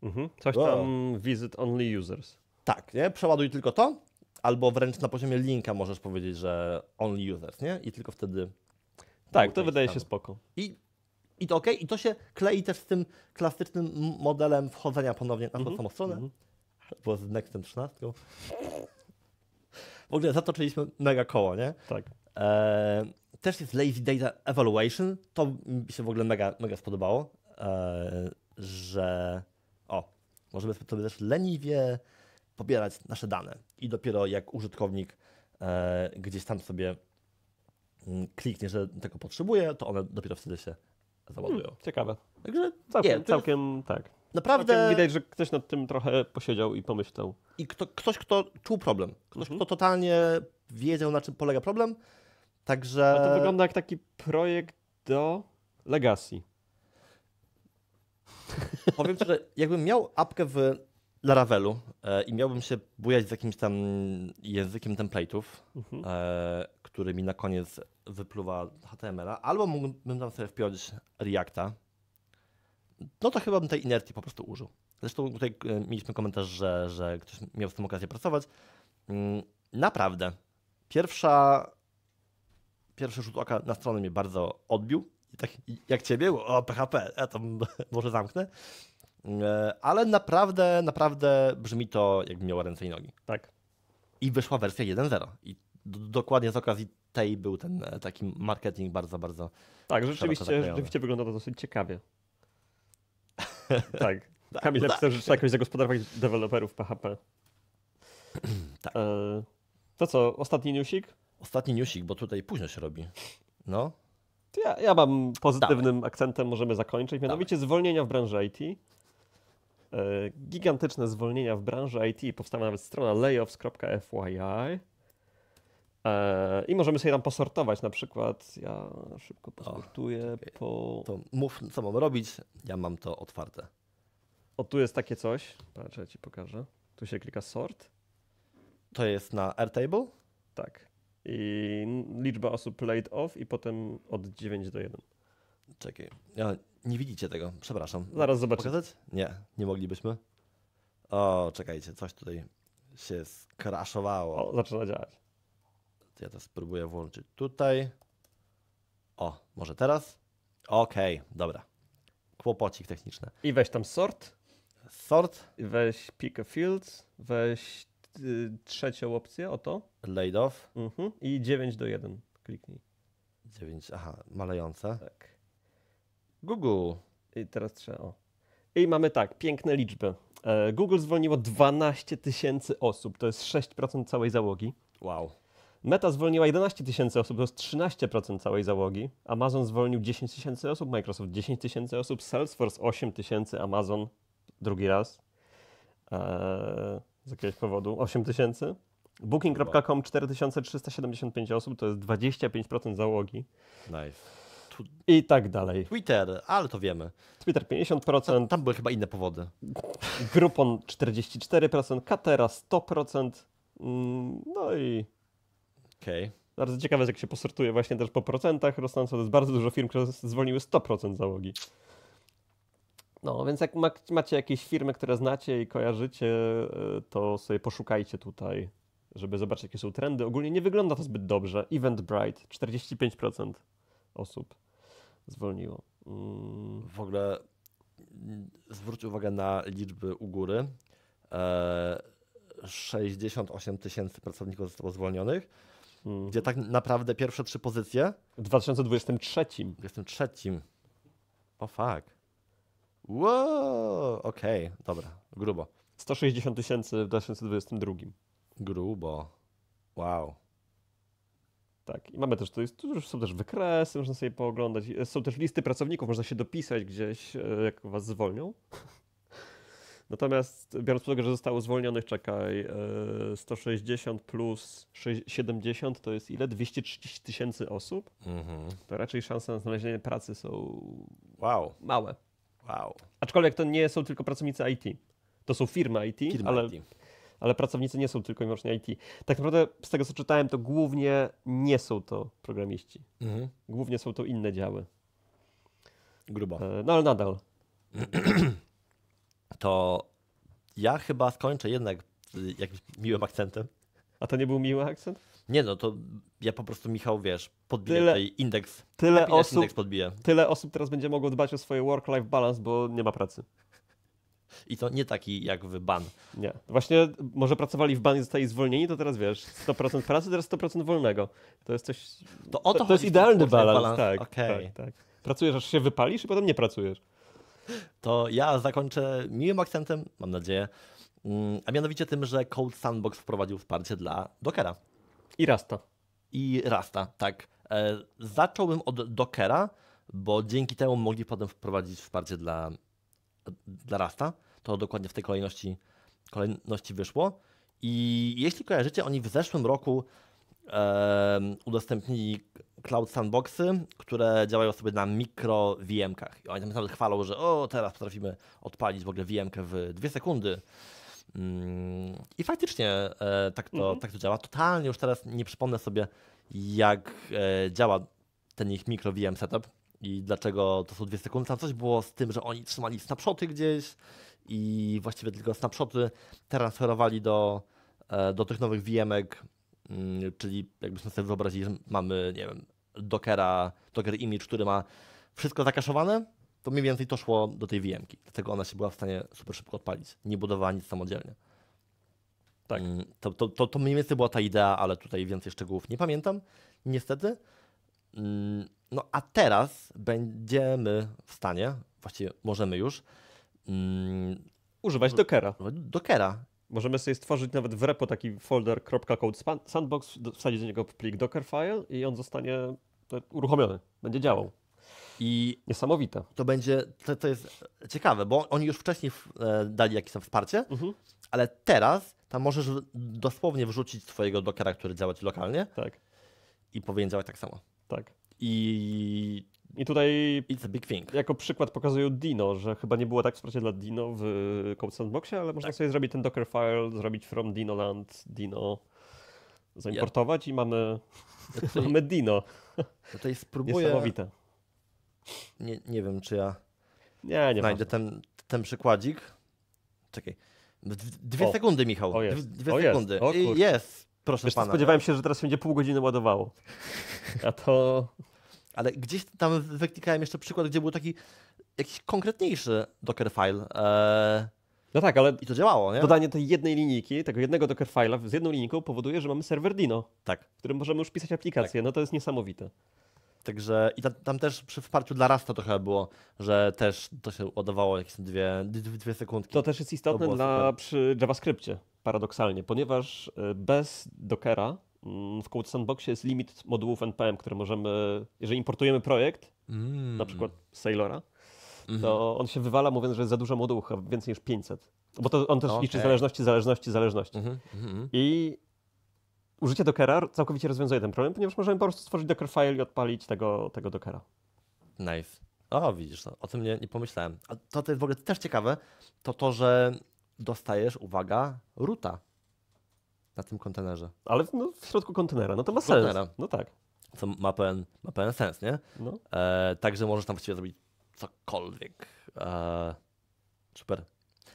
Mhm. Coś tam wow. visit only users. Tak, nie? Przeładuj tylko to, albo wręcz na poziomie linka możesz powiedzieć, że only users, nie? I tylko wtedy tak, to wydaje się spoko. I, i to ok, i to się klei też z tym klasycznym modelem wchodzenia ponownie na tą mm-hmm. samą stronę, mm-hmm. bo z Nextem 13. W ogóle zatoczyliśmy mega koło, nie? Tak. E, też jest Lazy Data Evaluation. To mi się w ogóle mega, mega spodobało, e, że o, możemy sobie też leniwie pobierać nasze dane i dopiero jak użytkownik e, gdzieś tam sobie Mm, kliknie, że tego potrzebuje, to one dopiero wtedy się załadują. Hmm, ciekawe. Także całkiem, nie, całkiem tak. Naprawdę. Całkiem widać, że ktoś nad tym trochę posiedział i pomyślał. I kto, ktoś, kto czuł problem. Ktoś, mhm. kto totalnie wiedział, na czym polega problem. Także. A to wygląda jak taki projekt do Legacy. Powiem szczerze, jakbym miał apkę w Laravelu e, i miałbym się bujać z jakimś tam językiem template'ów, mhm. e, który mi na koniec wypluwa HTML-a, albo mógłbym tam sobie wpiąć Reacta, no to chyba bym tej inercji po prostu użył. Zresztą tutaj e, mieliśmy komentarz, że, że ktoś miał z tym okazję pracować. Mm, naprawdę, pierwsza, pierwszy rzut oka na stronę mnie bardzo odbił. I tak jak ciebie, o PHP, ja e, to może zamknę. E, ale naprawdę, naprawdę brzmi to, jakby miała ręce i nogi. Tak. I wyszła wersja 1.0. I dokładnie z okazji tej był ten e, taki marketing bardzo, bardzo. Tak, rzeczywiście, rzeczywiście wygląda to dosyć ciekawie. Tak. tak. Kamil tak, napisał, że tak. trzeba jakoś zagospodarować deweloperów PHP. Tak. tak. E, to co, ostatni newsik? Ostatni newsik, bo tutaj późno się robi. No. Ja, ja mam pozytywnym Dawaj. akcentem, możemy zakończyć, mianowicie Dawaj. zwolnienia w branży IT. E, gigantyczne zwolnienia w branży IT. Powstała nawet strona layoffs.fyi. E, I możemy sobie tam posortować, na przykład ja szybko posortuję o, po... To mów, co mam robić, ja mam to otwarte. O, tu jest takie coś, patrzę ci pokażę. Tu się klika sort. To jest na Airtable? Tak. I liczba osób laid off i potem od 9 do 1. Czekaj, ja nie widzicie tego, przepraszam. Zaraz zobaczę. Pokazać? Nie, nie moglibyśmy. O, czekajcie, coś tutaj się skraszowało. O, zaczyna działać. Ja to spróbuję włączyć tutaj. O, może teraz? Okej, okay, dobra. Kłopocik techniczny. I weź tam sort. Sort. I weź pick a field. Weź y, trzecią opcję, oto. Laid off. Mhm. I 9 do 1 kliknij. 9, aha, malejące. Tak. Google. I teraz trzeba. O. I mamy tak, piękne liczby. E, Google zwolniło 12 tysięcy osób, to jest 6% całej załogi. Wow. Meta zwolniła 11 tysięcy osób, to jest 13% całej załogi. Amazon zwolnił 10 tysięcy osób, Microsoft 10 tysięcy osób, Salesforce 8 tysięcy, Amazon drugi raz eee, z jakiegoś powodu 8 tysięcy. Booking.com 4375 osób, to jest 25% załogi. Nice. I tak dalej. Twitter, ale to wiemy. Twitter 50%. Tam, tam były chyba inne powody. Groupon 44%, Katera 100%. Mm, no i... Okej. Okay. Bardzo ciekawe jest, jak się posortuje właśnie też po procentach rosnąco. To jest bardzo dużo firm, które zwolniły 100% załogi. No, więc jak macie jakieś firmy, które znacie i kojarzycie, e, to sobie poszukajcie tutaj, żeby zobaczyć, jakie są trendy. Ogólnie nie wygląda to zbyt dobrze. Eventbrite 45% osób zwolniło. Mm. W ogóle zwróć uwagę na liczby u góry. 68 e, tysięcy pracowników zostało zwolnionych, mm. gdzie tak naprawdę pierwsze trzy pozycje. W 2023. trzecim. O oh, fuck. Wow, okej, okay. dobra, grubo. 160 tysięcy w 2022. Grubo. Wow. Tak, i mamy też, to jest, tu już są też wykresy, można sobie pooglądać, e, są też listy pracowników, można się dopisać gdzieś, e, jak was zwolnią. Natomiast biorąc pod uwagę, że zostało zwolnionych, czekaj, 160 e, plus 70 to jest ile? 230 tysięcy osób. Mhm. To raczej szanse na znalezienie pracy są wow. małe. Wow. Aczkolwiek to nie są tylko pracownicy IT. To są firmy IT, firmy ale IT ale pracownicy nie są tylko i wyłącznie IT. Tak naprawdę z tego co czytałem, to głównie nie są to programiści. Mhm. Głównie są to inne działy. Grubo. E, no ale nadal. To ja chyba skończę jednak jakimś miłym akcentem. A to nie był miły akcent? Nie no, to ja po prostu Michał, wiesz, podbiję tyle, tutaj indeks. Tyle osób, indeks podbiję. tyle osób teraz będzie mogło dbać o swoje work-life balance, bo nie ma pracy. I to nie taki jak w ban. Nie. Właśnie może pracowali w ban i zostali zwolnieni, to teraz wiesz, 100% pracy, teraz 100% wolnego. To jest coś... To, o to, to, to jest idealny balans. balans. Tak, okay. tak, tak. Pracujesz, aż się wypalisz i potem nie pracujesz. To ja zakończę miłym akcentem, mam nadzieję, mm, a mianowicie tym, że Code Sandbox wprowadził wsparcie dla Dockera. I Rasta. I Rasta, tak. E, zacząłbym od Dockera, bo dzięki temu mogli potem wprowadzić wsparcie dla dla Rasta. To dokładnie w tej kolejności, kolejności wyszło. I jeśli kojarzycie, oni w zeszłym roku e, udostępnili cloud sandboxy, które działają sobie na mikro VM-kach. I oni tam nawet chwalą, że o, teraz potrafimy odpalić w ogóle VM-kę w dwie sekundy. Mm, I faktycznie e, tak, to, mhm. tak to działa. Totalnie już teraz nie przypomnę sobie, jak e, działa ten ich mikro VM setup i dlaczego to są dwie sekundy. Tam coś było z tym, że oni trzymali snapshoty gdzieś i właściwie tylko snapshoty transferowali do, e, do tych nowych VMek, mm, czyli jakbyśmy sobie wyobrazili, że mamy, nie wiem, Dockera, Docker Image, który ma wszystko zakaszowane, to mniej więcej to szło do tej VMki. Dlatego ona się była w stanie super szybko odpalić. Nie budowała nic samodzielnie. Tak. Mm, to, to, to, to mniej więcej była ta idea, ale tutaj więcej szczegółów nie pamiętam, niestety. Mm, no a teraz będziemy w stanie, właściwie możemy już, mm, używać Dockera. Dockera. Możemy sobie stworzyć nawet w repo taki folder .code sandbox, wsadzić do niego plik dockerfile i on zostanie e, uruchomiony, będzie działał. I Niesamowite. To będzie, to, to jest ciekawe, bo oni już wcześniej e, dali jakieś tam wsparcie, mhm. ale teraz tam możesz dosłownie wrzucić swojego dockera, który działa ci lokalnie tak. i powinien działać tak samo. Tak. I i tutaj jako przykład pokazują Dino, że chyba nie było tak wsparcia dla Dino w e, Code Sandboxie, ale można tak. sobie zrobić ten Dockerfile, zrobić from Dinoland, Dino zaimportować ja. i mamy, no tutaj, mamy Dino. No tutaj spróbuję. Niesamowite. Nie, nie wiem, czy ja nie, nie znajdę ten, ten przykładzik. Czekaj. Dwie o. sekundy, Michał. O jest. Dwie o sekundy. Jest. O, jest. Proszę Wiesz, pana. Spodziewałem no. się, że teraz będzie pół godziny ładowało. A to. Ale gdzieś tam wyklikałem jeszcze przykład, gdzie był taki jakiś konkretniejszy Dockerfile. Eee... No tak, ale. I to działało, nie? Dodanie tej jednej linijki, tego jednego Dockerfile'a z jedną linijką powoduje, że mamy serwer Dino. Tak. W którym możemy już pisać aplikację. Tak. No to jest niesamowite. Także i tam, tam, też przy wsparciu dla Rasta to było, że też to się ładowało jakieś dwie, dwie sekundki. To też jest istotne dla, przy JavaScriptie, paradoksalnie, ponieważ e, bez Dockera mm, w Code Sandboxie jest limit modułów NPM, które możemy, jeżeli importujemy projekt, mm. na przykład Sailora, mm -hmm. to mhm. on się wywala mówiąc, że jest za dużo modułów, więcej niż 500. Bo to on też okay. liczy zależności, zależności, zależności. Mm -hmm. I użycie Dockera całkowicie rozwiązuje ten problem, ponieważ możemy po prostu stworzyć Dockerfile i odpalić tego, tego Dockera. Nice. O, widzisz, no, o tym nie, nie pomyślałem. A to, co jest w ogóle też ciekawe, to to, że dostajesz, uwaga, ruta na tym kontenerze. Ale no, w środku kontenera, no to ma sens. Kontenera. No tak. Co ma pełen, ma pełen sens, nie? No. E, także możesz tam właściwie zrobić cokolwiek. E, super.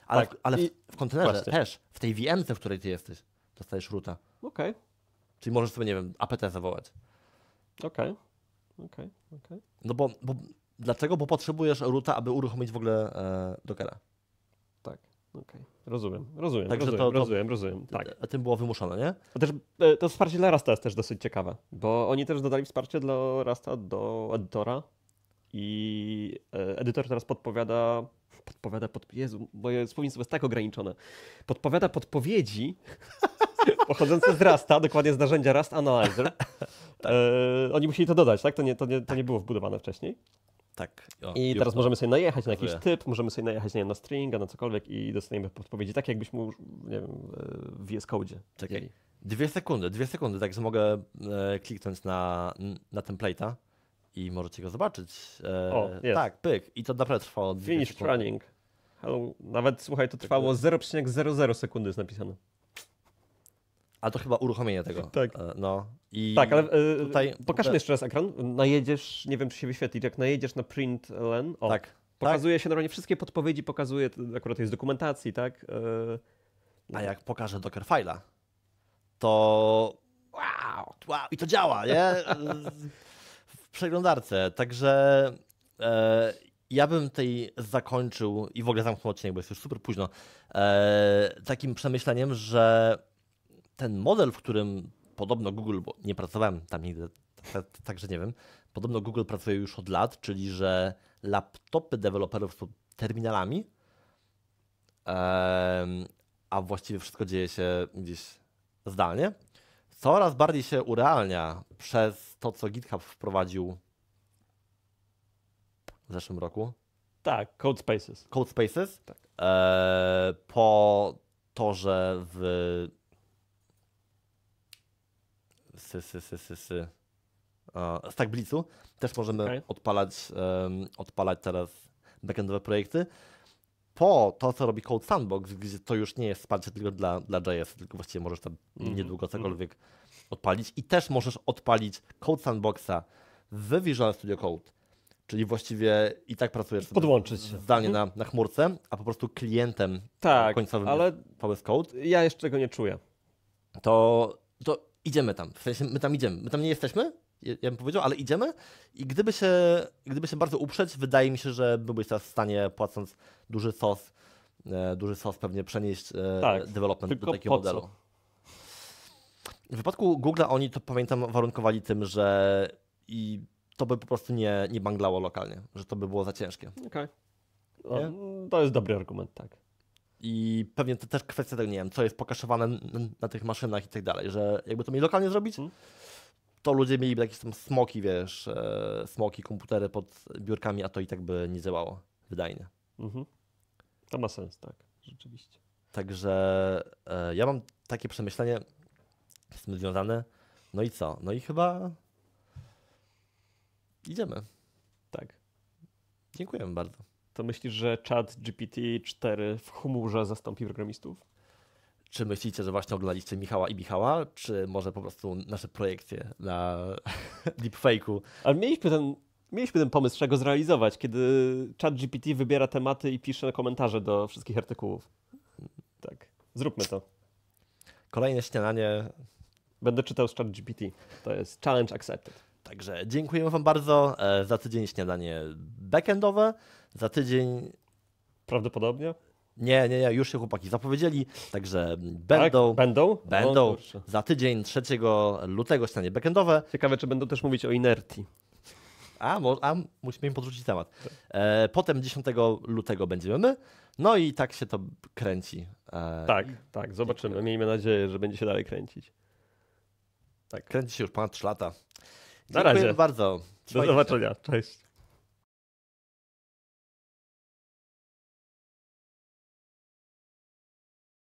Ale, tak. w, ale w, w kontenerze właśnie. też, w tej VM, w której ty jesteś, dostajesz ruta. Okej. Okay. Czyli możesz sobie, nie wiem, APT zawołać. Okej, okay. okej, okay. okej. Okay. No bo, bo, dlaczego? Bo potrzebujesz ruta, aby uruchomić w ogóle e, Dockera. Tak, okej. Rozumiem, rozumiem, Także rozumiem, to, to, rozumiem, rozumiem, tak. A e, tym było wymuszone, nie? A też e, to wsparcie dla Rasta jest też dosyć ciekawe, bo oni też dodali wsparcie dla Rasta do edytora i e, edytor teraz podpowiada, podpowiada, pod, Jezu, moje słownictwo jest tak ograniczone, podpowiada podpowiedzi pochodzące z Rasta, dokładnie z narzędzia Rust Analyzer. Tak. E, oni musieli to dodać, tak? To nie, to nie, to nie było wbudowane wcześniej. Tak. O, I teraz to. możemy sobie najechać na jakiś typ, możemy sobie najechać nie na stringa, na cokolwiek i dostaniemy podpowiedzi tak, jakbyśmy już nie wiem, e, w VS Code. Czekaj. Tak Mieli. Dwie sekundy, dwie sekundy, także mogę e, kliknąć na, na template'a i możecie go zobaczyć. E, o, jest. Tak, pyk. I to naprawdę trwało dwie Finish sekundy. running. Hello. Nawet słuchaj, to tak, trwało 0,00 tak. sekundy jest napisane. Ale to chyba uruchomienie tego. Tak. E, no. I tak, ale e, tutaj... pokażmy jeszcze raz ekran. Najedziesz, nie wiem czy się wyświetli, jak najedziesz na println, o, tak. pokazuje tak. się normalnie wszystkie podpowiedzi, pokazuje, akurat jest dokumentacji, tak? E... A jak pokażę Dockerfile'a, to wow, wow, i to działa, nie? w przeglądarce, także e, ja bym tej zakończył i w ogóle zamknął odcinek, bo jest już super późno, e, takim przemyśleniem, że ten model, w którym podobno Google, bo nie pracowałem tam nigdy, także nie wiem, podobno Google pracuje już od lat, czyli że laptopy deweloperów są terminalami, a właściwie wszystko dzieje się gdzieś zdalnie. Coraz bardziej się urealnia przez to, co GitHub wprowadził w zeszłym roku. Tak, Code Spaces. Code Spaces. Tak. E, po to, że w z, z, z, z, z tak Blicu. Też możemy okay. odpalać, um, odpalać teraz backendowe projekty. Po to, co robi Code Sandbox, gdzie to już nie jest wsparcie tylko dla, dla JS, tylko właściwie możesz tam mm niedługo mhm. cokolwiek mm odpalić. I też możesz odpalić Code Sandboxa w Visual Studio Code. Czyli właściwie i tak pracujesz Podłączyć sobie zdalnie mhm. na, na chmurce, a po prostu klientem tak, końcowym ale VS Code. Ja jeszcze tego nie czuję. To, to idziemy tam. W sensie my tam idziemy. My tam nie jesteśmy, ja, bym powiedział, ale idziemy. I gdyby się, gdyby się bardzo uprzeć, wydaje mi się, że byłbyś teraz w stanie, płacąc duży sos, e, duży sos pewnie przenieść e, tak, development do takiego modelu. W wypadku Google'a oni to pamiętam warunkowali tym, że i to by po prostu nie, nie banglało lokalnie, że to by było za ciężkie. Okej. Okay. No, to jest dobry argument, tak. I pewnie to też kwestia tego, nie wiem, co jest pokaszowane na tych maszynach i tak dalej, że jakby to mieli lokalnie zrobić, mhm. to ludzie mieliby jakieś tam smoki, wiesz, e, smoki, komputery pod biurkami, a to i tak by nie działało wydajnie. Mhm. To ma sens, tak, rzeczywiście. Także e, ja mam takie przemyślenie z tym związane. No i co? No i chyba idziemy. Tak. Dziękujemy bardzo to myślisz, że chat GPT-4 w chmurze zastąpi programistów? Czy myślicie, że właśnie oglądaliście Michała i Michała, czy może po prostu nasze projekcje na deepfake'u? Ale mieliśmy ten, mieliśmy ten pomysł, trzeba go zrealizować, kiedy chat GPT wybiera tematy i pisze komentarze do wszystkich artykułów. Tak, zróbmy to. Kolejne śniadanie. Będę czytał z chat GPT. To jest challenge accepted. Także dziękujemy Wam bardzo. E, za tydzień śniadanie backendowe. Za tydzień. Prawdopodobnie? Nie, nie, nie, już się chłopaki zapowiedzieli, także będą. Tak? Będą? Będą. No, za tydzień 3 lutego stanie backendowe. Ciekawe, czy będą też mówić o inertii. A, a musimy im podrzucić temat. Tak. E, potem 10 lutego będziemy my. No i tak się to kręci. E, tak, tak, zobaczymy. Miejmy nadzieję, że będzie się dalej kręcić. Tak. Kręci się już ponad 3 lata. Na Dziękuję razie. bardzo. Do zobaczenia. Się. Cześć.